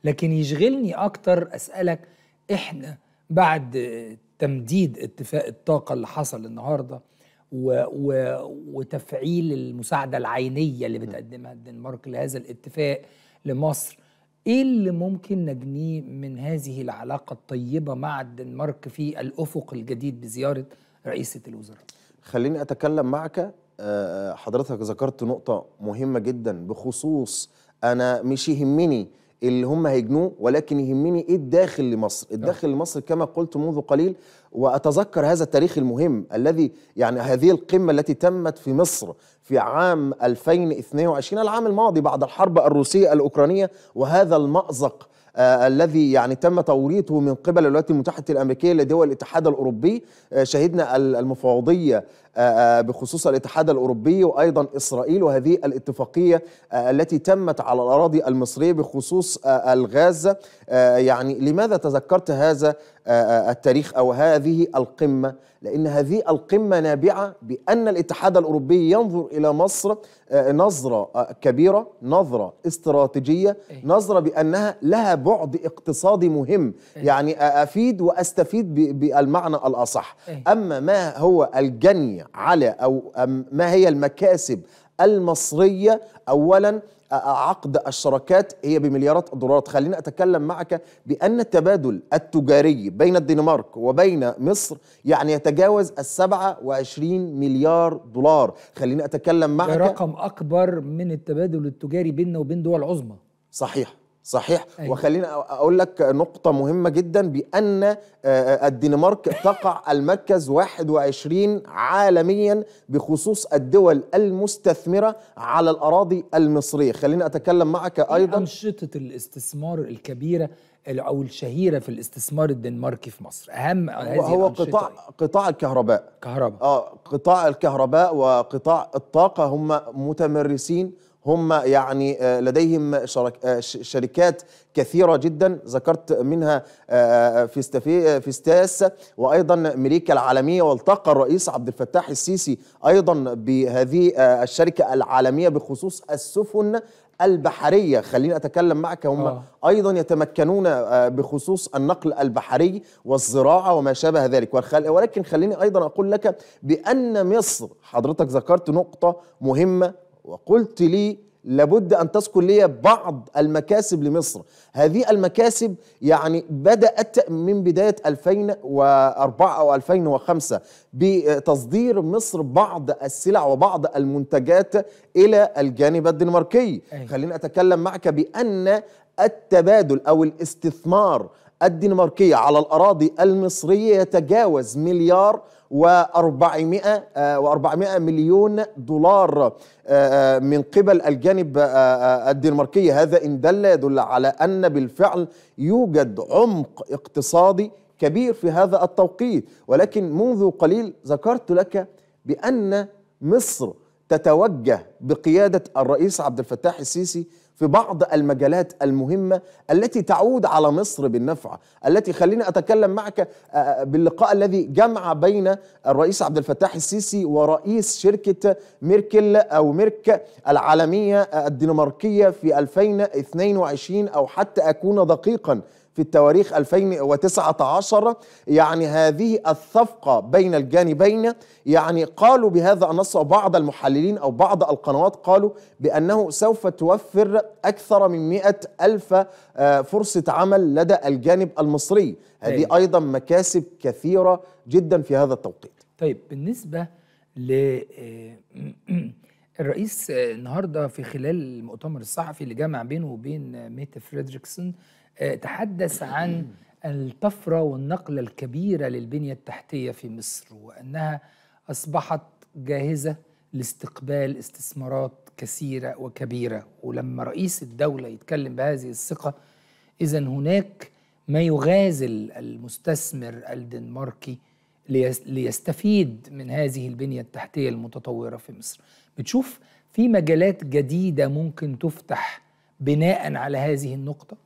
S1: لكن يشغلني أكتر أسألك إحنا بعد تمديد اتفاق الطاقة اللي حصل النهاردة و و وتفعيل المساعدة العينية اللي بتقدمها الدنمارك لهذا الاتفاق لمصر ايه اللي ممكن نجنيه من هذه العلاقه الطيبه مع الدنمارك في الافق الجديد بزياره
S8: رئيسه الوزراء؟ خليني اتكلم معك آه، آه، حضرتك ذكرت نقطة مهمة جدا بخصوص أنا مش يهمني اللي هم هيجنوه ولكن يهمني ايه الداخل لمصر نعم. الداخل لمصر كما قلت منذ قليل واتذكر هذا التاريخ المهم الذي يعني هذه القمه التي تمت في مصر في عام 2022 العام الماضي بعد الحرب الروسيه الاوكرانيه وهذا المازق آه الذي يعني تم توريطه من قبل الولايات المتحده الامريكيه لدول الاتحاد الاوروبي آه شهدنا المفوضيه آه، آه، بخصوص الاتحاد الأوروبي وأيضا إسرائيل وهذه الاتفاقية آه، التي تمت على الأراضي المصرية بخصوص الغاز يعني لماذا تذكرت هذا التاريخ أو هذه القمة لأن هذه القمة نابعة بأن الاتحاد الأوروبي ينظر إلى مصر نظرة كبيرة نظرة استراتيجية إيه. نظرة بأنها لها بعد اقتصادي مهم إيه. يعني أفيد وأستفيد بالمعنى الأصح إيه. أما ما هو الجني على أو ما هي المكاسب المصرية أولا عقد الشراكات هي بمليارات الدولارات خلينا أتكلم معك بأن التبادل التجاري بين الدنمارك وبين مصر يعني يتجاوز ال 27 مليار دولار خلينا أتكلم معك رقم أكبر من التبادل التجاري بيننا وبين دول عظمى صحيح صحيح أيوة. وخلينا اقول لك نقطه مهمه جدا بان آه، الدنمارك تقع المركز 21 عالميا بخصوص الدول المستثمره على الاراضي المصريه خلينا اتكلم معك ايضا
S1: انشطه الاستثمار الكبيره او الشهيره في الاستثمار الدنماركي
S8: في مصر اهم هذه هو قطاع إيه؟ قطاع الكهرباء كهرباء اه قطاع الكهرباء وقطاع الطاقه هم متمرسين هم يعني آه، لديهم آه، شركات كثيرة جدا ذكرت منها آه، في فيستاس وأيضا مريكا العالمية والتقى الرئيس عبد الفتاح السيسي أيضا بهذه الشركة العالمية بخصوص السفن البحرية خليني أتكلم معك هم آه. أيضا يتمكنون بخصوص النقل البحري والزراعة وما شابه ذلك ولكن خليني أيضا أقول لك بأن مصر حضرتك ذكرت نقطة مهمة وقلت لي لابد أن تذكر لي بعض المكاسب لمصر هذه المكاسب يعني بدأت من بداية 2004 أو 2005 بتصدير مصر بعض السلع وبعض المنتجات إلى الجانب الدنماركي أيه. خليني أتكلم معك بأن التبادل أو الاستثمار الدنماركية على الأراضي المصرية يتجاوز مليار و400 آه، و400 مليون دولار آه، آه، من قبل الجانب الدنماركي هذا إن دل يدل على أن بالفعل يوجد عمق اقتصادي كبير في هذا التوقيت ولكن منذ قليل ذكرت لك بأن مصر تتوجه بقيادة الرئيس عبد الفتاح السيسي في بعض المجالات المهمة التي تعود على مصر بالنفع التي خليني أتكلم معك آه، آه، باللقاء الذي جمع بين الرئيس عبد الفتاح السيسي ورئيس شركة ميركل أو ميرك العالمية الدنماركية في 2022 أو حتى أكون دقيقاً في التواريخ 2019 يعني هذه الصفقة بين الجانبين يعني قالوا بهذا النص وبعض المحللين أو بعض القنوات قالوا بأنه سوف توفر أكثر من مئة ألف آه، فرصة عمل لدى الجانب المصري هذه طيب. أيضا مكاسب كثيرة جدا في هذا التوقيت
S1: طيب بالنسبة ل آه، الرئيس آه، النهارده في خلال المؤتمر الصحفي اللي جمع بينه وبين ميتا فريدريكسون آه، تحدث عن الطفرة والنقلة الكبيرة للبنية التحتية في مصر وأنها أصبحت جاهزة لاستقبال استثمارات كثيرة وكبيرة ولما رئيس الدولة يتكلم بهذه الثقة إذا هناك ما يغازل المستثمر الدنماركي ليستفيد من هذه البنية التحتية المتطورة في مصر بتشوف في مجالات جديدة ممكن تفتح بناء على هذه النقطة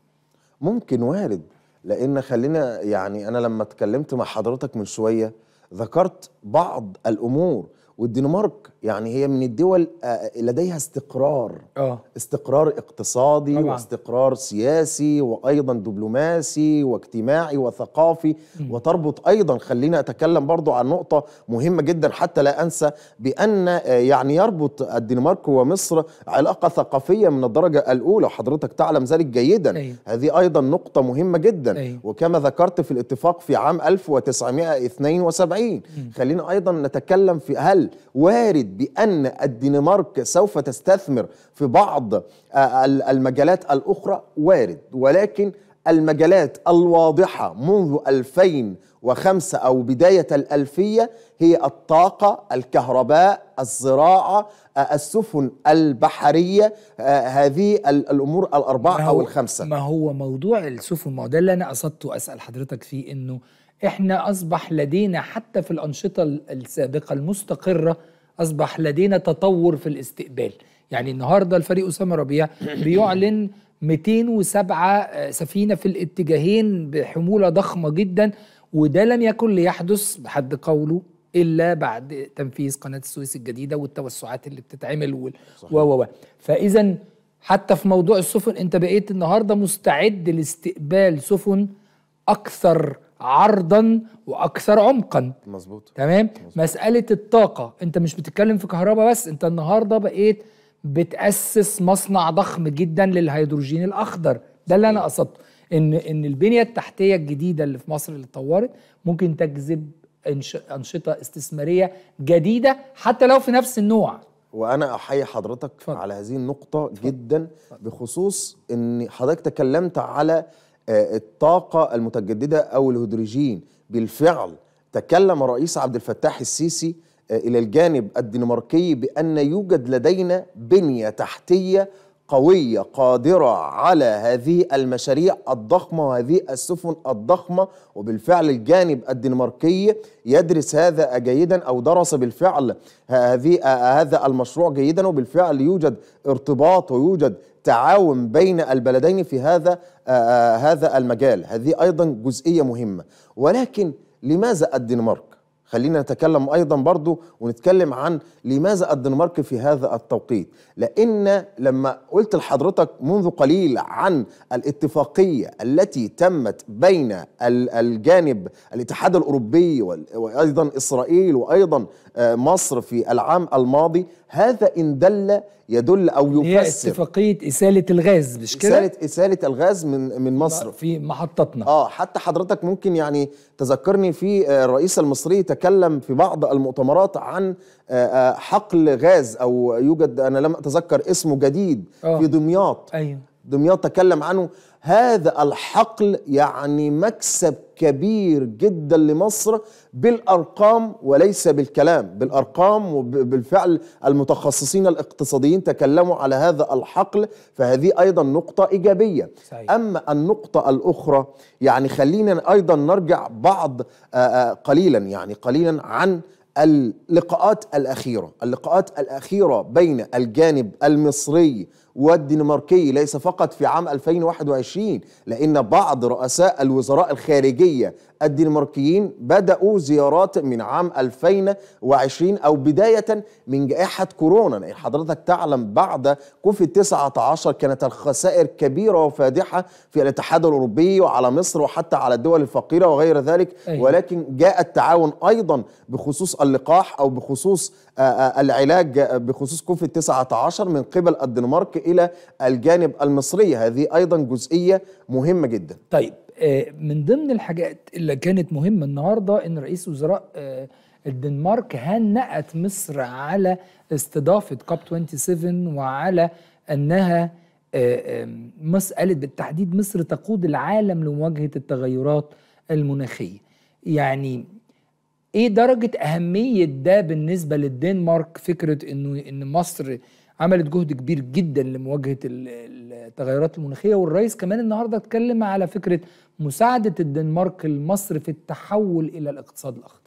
S8: ممكن وارد لان خلينا يعني انا لما اتكلمت مع حضرتك من شويه ذكرت بعض الامور والدنمارك يعني هي من الدول آه، آه، لديها استقرار أوه. استقرار اقتصادي طبعا. واستقرار سياسي وايضا دبلوماسي واجتماعي وثقافي م. وتربط ايضا خلينا اتكلم برضو عن نقطه مهمه جدا حتى لا انسى بان آه، يعني يربط الدنمارك ومصر علاقه ثقافيه من الدرجه الاولى حضرتك تعلم ذلك جيدا أي. هذه ايضا نقطه مهمه جدا أي. وكما ذكرت في الاتفاق في عام 1972 م. خلينا ايضا نتكلم في هل وارد مؤكد بأن الدنمارك سوف تستثمر في بعض آه، المجالات الأخرى وارد ولكن المجالات الواضحة منذ 2005 أو بداية الألفية هي الطاقة الكهرباء الزراعة آه، السفن البحرية آه، هذه الأمور الأربعة أو الخمسة ما هو موضوع السفن
S1: ما ده اللي أنا قصدته أسأل حضرتك فيه أنه إحنا أصبح لدينا حتى في الأنشطة السابقة المستقرة اصبح لدينا تطور في الاستقبال يعني النهارده الفريق اسامه ربيع بيعلن 207 سفينه في الاتجاهين بحموله ضخمه جدا وده لم يكن ليحدث بحد قوله الا بعد تنفيذ قناه السويس الجديده والتوسعات اللي بتتعمل و و فاذا حتى في موضوع السفن انت بقيت النهارده مستعد لاستقبال سفن اكثر عرضا واكثر عمقا مظبوط تمام مزبوط. مساله الطاقه انت مش بتتكلم في كهرباء بس انت النهارده بقيت بتاسس مصنع ضخم جدا للهيدروجين الاخضر ده اللي انا قصدته ان ان البنيه التحتيه الجديده اللي في مصر اللي اتطورت ممكن تجذب انشطه استثماريه جديده حتى لو في نفس النوع
S8: وانا احيي حضرتك فضل. على هذه النقطه فضل. جدا فضل. بخصوص ان حضرتك تكلمت على آه، الطاقة المتجددة أو الهيدروجين بالفعل تكلم الرئيس عبد الفتاح السيسي آه، إلى الجانب الدنماركي بأن يوجد لدينا بنية تحتية قوية قادرة على هذه المشاريع الضخمة وهذه السفن الضخمة وبالفعل الجانب الدنماركي يدرس هذا جيدا أو درس بالفعل هذه آه، هذا المشروع جيدا وبالفعل يوجد ارتباط ويوجد التعاون بين البلدين في هذا آه،, آه هذا المجال هذه أيضا جزئية مهمة ولكن لماذا الدنمارك؟ خلينا نتكلم أيضا برضو ونتكلم عن لماذا الدنمارك في هذا التوقيت لأن لما قلت لحضرتك منذ قليل عن الاتفاقية التي تمت بين الجانب الاتحاد الأوروبي وأيضا إسرائيل وأيضا آه، مصر في العام الماضي هذا إن دل يدل أو يفسر هي
S1: اتفاقية إسالة الغاز
S8: مش كده؟ إسالة إسالة الغاز من من مصر في محطتنا آه حتى حضرتك ممكن يعني تذكرني في آه، الرئيس المصري تكلم في بعض المؤتمرات عن آه، حقل غاز أو يوجد أنا لم أتذكر اسمه جديد أوه. في دمياط أيوه دمياط تكلم عنه هذا الحقل يعني مكسب كبير جدا لمصر بالارقام وليس بالكلام بالارقام وبالفعل المتخصصين الاقتصاديين تكلموا على هذا الحقل فهذه ايضا نقطه ايجابيه صحيح. اما النقطه الاخرى يعني خلينا ايضا نرجع بعض قليلا يعني قليلا عن اللقاءات الاخيره اللقاءات الاخيره بين الجانب المصري والدنماركي ليس فقط في عام 2021 لأن بعض رؤساء الوزراء الخارجية الدنماركيين بدأوا زيارات من عام 2020 أو بداية من جائحة كورونا يعني حضرتك تعلم بعد كوفيد 19 كانت الخسائر كبيرة وفادحة في الاتحاد الأوروبي وعلى مصر وحتى على الدول الفقيرة وغير ذلك أيه. ولكن جاء التعاون أيضا بخصوص اللقاح أو بخصوص العلاج بخصوص كوفيد 19 من قبل الدنمارك إلى الجانب المصري هذه أيضا جزئية مهمة جدا طيب
S1: آه، من ضمن الحاجات اللي كانت مهمة النهاردة أن رئيس وزراء آه، الدنمارك هنأت مصر على استضافة كوب 27 وعلى أنها آه، مصر قالت بالتحديد مصر تقود العالم لمواجهة التغيرات المناخية يعني ايه درجه اهميه ده بالنسبه للدنمارك فكره انه ان مصر عملت جهد كبير جدا لمواجهه التغيرات المناخيه والرئيس كمان النهارده اتكلم على فكره مساعده الدنمارك لمصر في التحول الى الاقتصاد الاخضر.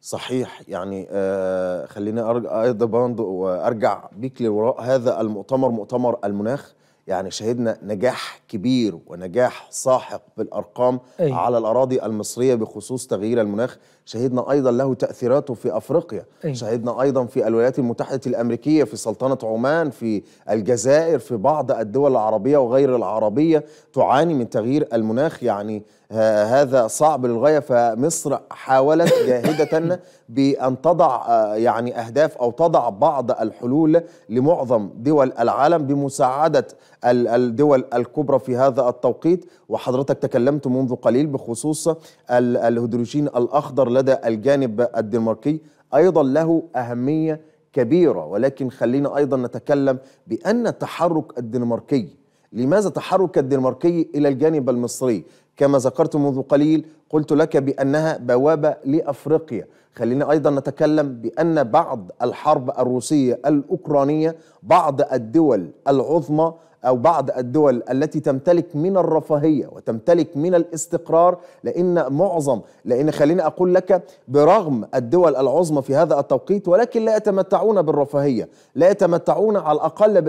S8: صحيح يعني آه خليني ارجع ايضا وارجع بيك لوراء هذا المؤتمر مؤتمر المناخ يعني شهدنا نجاح كبير ونجاح ساحق بالارقام أي. على الاراضي المصريه بخصوص تغيير المناخ شهدنا أيضا له تأثيراته في أفريقيا أيه. شهدنا أيضا في الولايات المتحدة الأمريكية في سلطنة عمان في الجزائر في بعض الدول العربية وغير العربية تعاني من تغيير المناخ يعني آه، هذا صعب للغاية فمصر حاولت جاهدة بأن تضع آه، يعني أهداف أو تضع بعض الحلول لمعظم دول العالم بمساعدة الدول الكبرى في هذا التوقيت وحضرتك تكلمت منذ قليل بخصوص الهيدروجين الأخضر لدى الجانب الدنماركي أيضا له أهمية كبيرة ولكن خلينا أيضا نتكلم بأن التحرك الدنماركي لماذا تحرك الدنماركي إلى الجانب المصري كما ذكرت منذ قليل قلت لك بأنها بوابة لأفريقيا خلينا أيضا نتكلم بأن بعد الحرب الروسية الأوكرانية بعض الدول العظمى أو بعض الدول التي تمتلك من الرفاهية وتمتلك من الاستقرار لأن معظم لأن خليني أقول لك برغم الدول العظمى في هذا التوقيت ولكن لا يتمتعون بالرفاهية لا يتمتعون على الأقل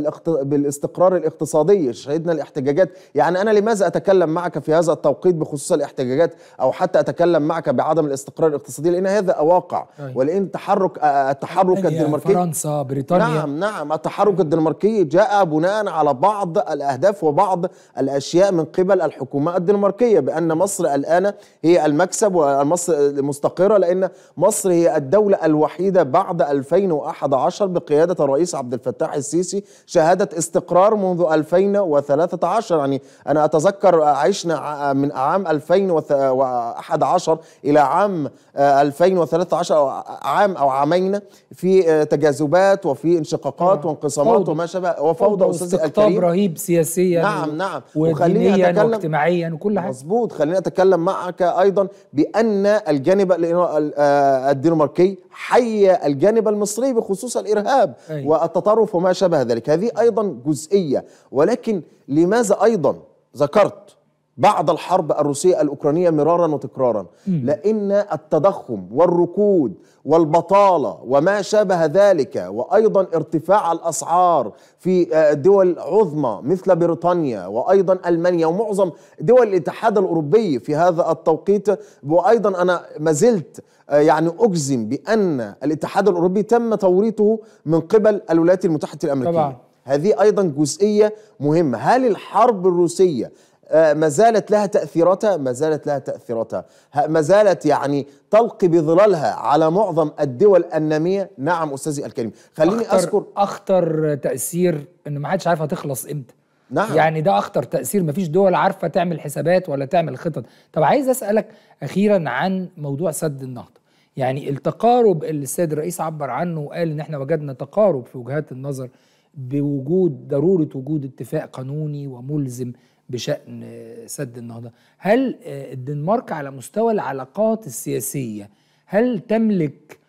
S8: بالاستقرار الاقتصادي شهدنا الاحتجاجات يعني أنا لماذا أتكلم معك في هذا التوقيت بخصوص الاحتجاجات أو حتى أتكلم معك بعدم الاستقرار الاقتصادي لأن هذا واقع ولأن تحرك آه، التحرك الدنماركي فرنسا
S1: بريطانيا نعم
S8: نعم التحرك الدنماركي جاء بناء على بعض بعض الأهداف وبعض الأشياء من قبل الحكومة الدنماركية بأن مصر الآن هي المكسب ومصر مستقرة لأن مصر هي الدولة الوحيدة بعد 2011 بقيادة الرئيس عبد الفتاح السيسي شهدت استقرار منذ 2013 يعني أنا أتذكر عشنا من عام 2011 إلى عام 2013 أو عام أو عامين في تجاذبات وفي انشقاقات نعم. وانقسامات وما شابه وفوضى استاذ الكريم رهيب
S1: سياسيا نعم نعم ودينيا أتكلم
S8: واجتماعيا وكل حاجه مظبوط خليني اتكلم معك ايضا بان الجانب آه، الدنماركي حي الجانب المصري بخصوص الارهاب أي. والتطرف وما شابه ذلك هذه ايضا جزئيه ولكن لماذا ايضا ذكرت بعد الحرب الروسية الأوكرانية مرارا وتكرارا لأن التضخم والركود والبطالة وما شابه ذلك وأيضا ارتفاع الأسعار في آه، دول عظمى مثل بريطانيا وأيضا ألمانيا ومعظم دول الاتحاد الأوروبي في هذا التوقيت وأيضا أنا ما زلت آه، يعني أجزم بأن الاتحاد الأوروبي تم توريطه من قبل الولايات المتحدة الأمريكية طبعا. هذه أيضا جزئية مهمة هل الحرب الروسية آه، ما زالت لها تأثيراتها ما زالت لها تأثيراتها ما زالت يعني تلقي بظلالها على معظم الدول النامية نعم أستاذي الكريم خليني أخطر أذكر
S1: أخطر تأثير أنه ما حدش عارف هتخلص إمتى نعم. يعني ده أخطر تأثير ما فيش دول عارفة تعمل حسابات ولا تعمل خطط طب عايز أسألك أخيرا عن موضوع سد النهضة يعني التقارب اللي السيد الرئيس عبر عنه وقال ان احنا وجدنا تقارب في وجهات النظر بوجود ضروره وجود اتفاق قانوني وملزم بشأن آه، سد النهضة هل آه، الدنمارك على مستوى العلاقات السياسية هل تملك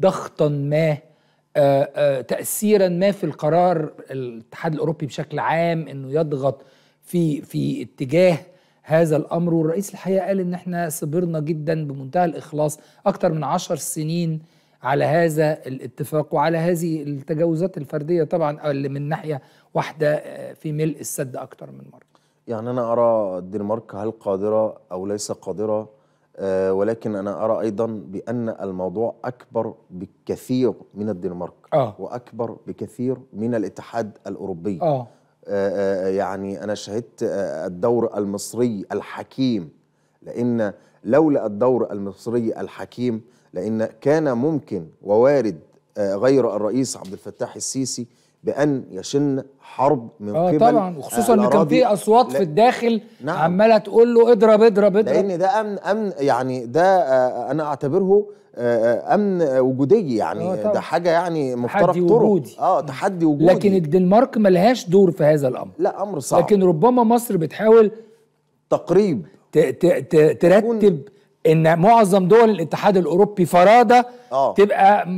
S1: ضغطا ما آه، تأثيرا ما في القرار الاتحاد الأوروبي بشكل عام أنه يضغط في في اتجاه هذا الأمر والرئيس الحقيقة قال إن احنا صبرنا جدا بمنتهى الإخلاص أكثر من عشر سنين على هذا الاتفاق وعلى هذه التجاوزات الفردية طبعا اللي من ناحية واحدة في ملء السد أكثر من مرة
S8: يعني أنا أرى الدنمارك هل قادرة أو ليس قادرة آه، ولكن أنا أرى أيضا بأن الموضوع أكبر بكثير من الدنمارك آه. وأكبر بكثير من الاتحاد الأوروبي آه. أه, آه، يعني أنا شهدت آه، الدور المصري الحكيم لأن لولا الدور المصري الحكيم لأن كان ممكن ووارد غير الرئيس عبد الفتاح السيسي بان يشن حرب من آه قبل طبعا وخصوصا ان كان في اصوات في الداخل نعم عماله تقول له اضرب اضرب اضرب لان ده امن امن يعني ده آه، انا اعتبره آه، امن وجودي يعني آه ده حاجه يعني مفترق تحدي وجودي اه تحدي وجودي لكن الدنمارك
S1: ملهاش دور في هذا الامر لا امر صعب لكن ربما مصر بتحاول تقريب ترتب ان معظم دول الاتحاد الاوروبي فرادة أوه. تبقى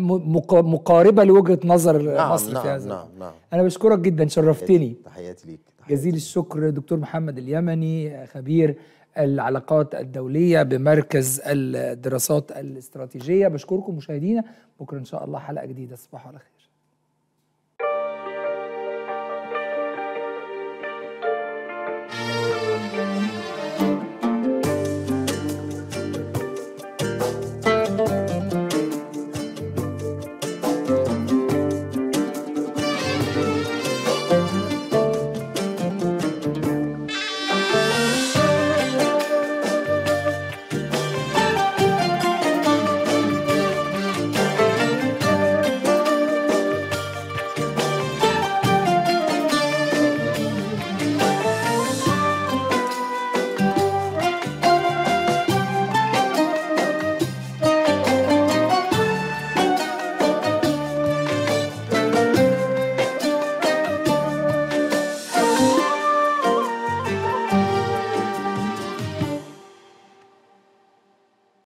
S1: مقاربه لوجهه نظر نعم مصر نعم في هذا نعم نعم انا بشكرك جدا شرفتني تحياتي ليك جزيل الشكر دكتور محمد اليمني خبير العلاقات الدولية بمركز الدراسات الاستراتيجية بشكركم مشاهدينا بكرة إن شاء الله حلقة جديدة تصبحوا على خير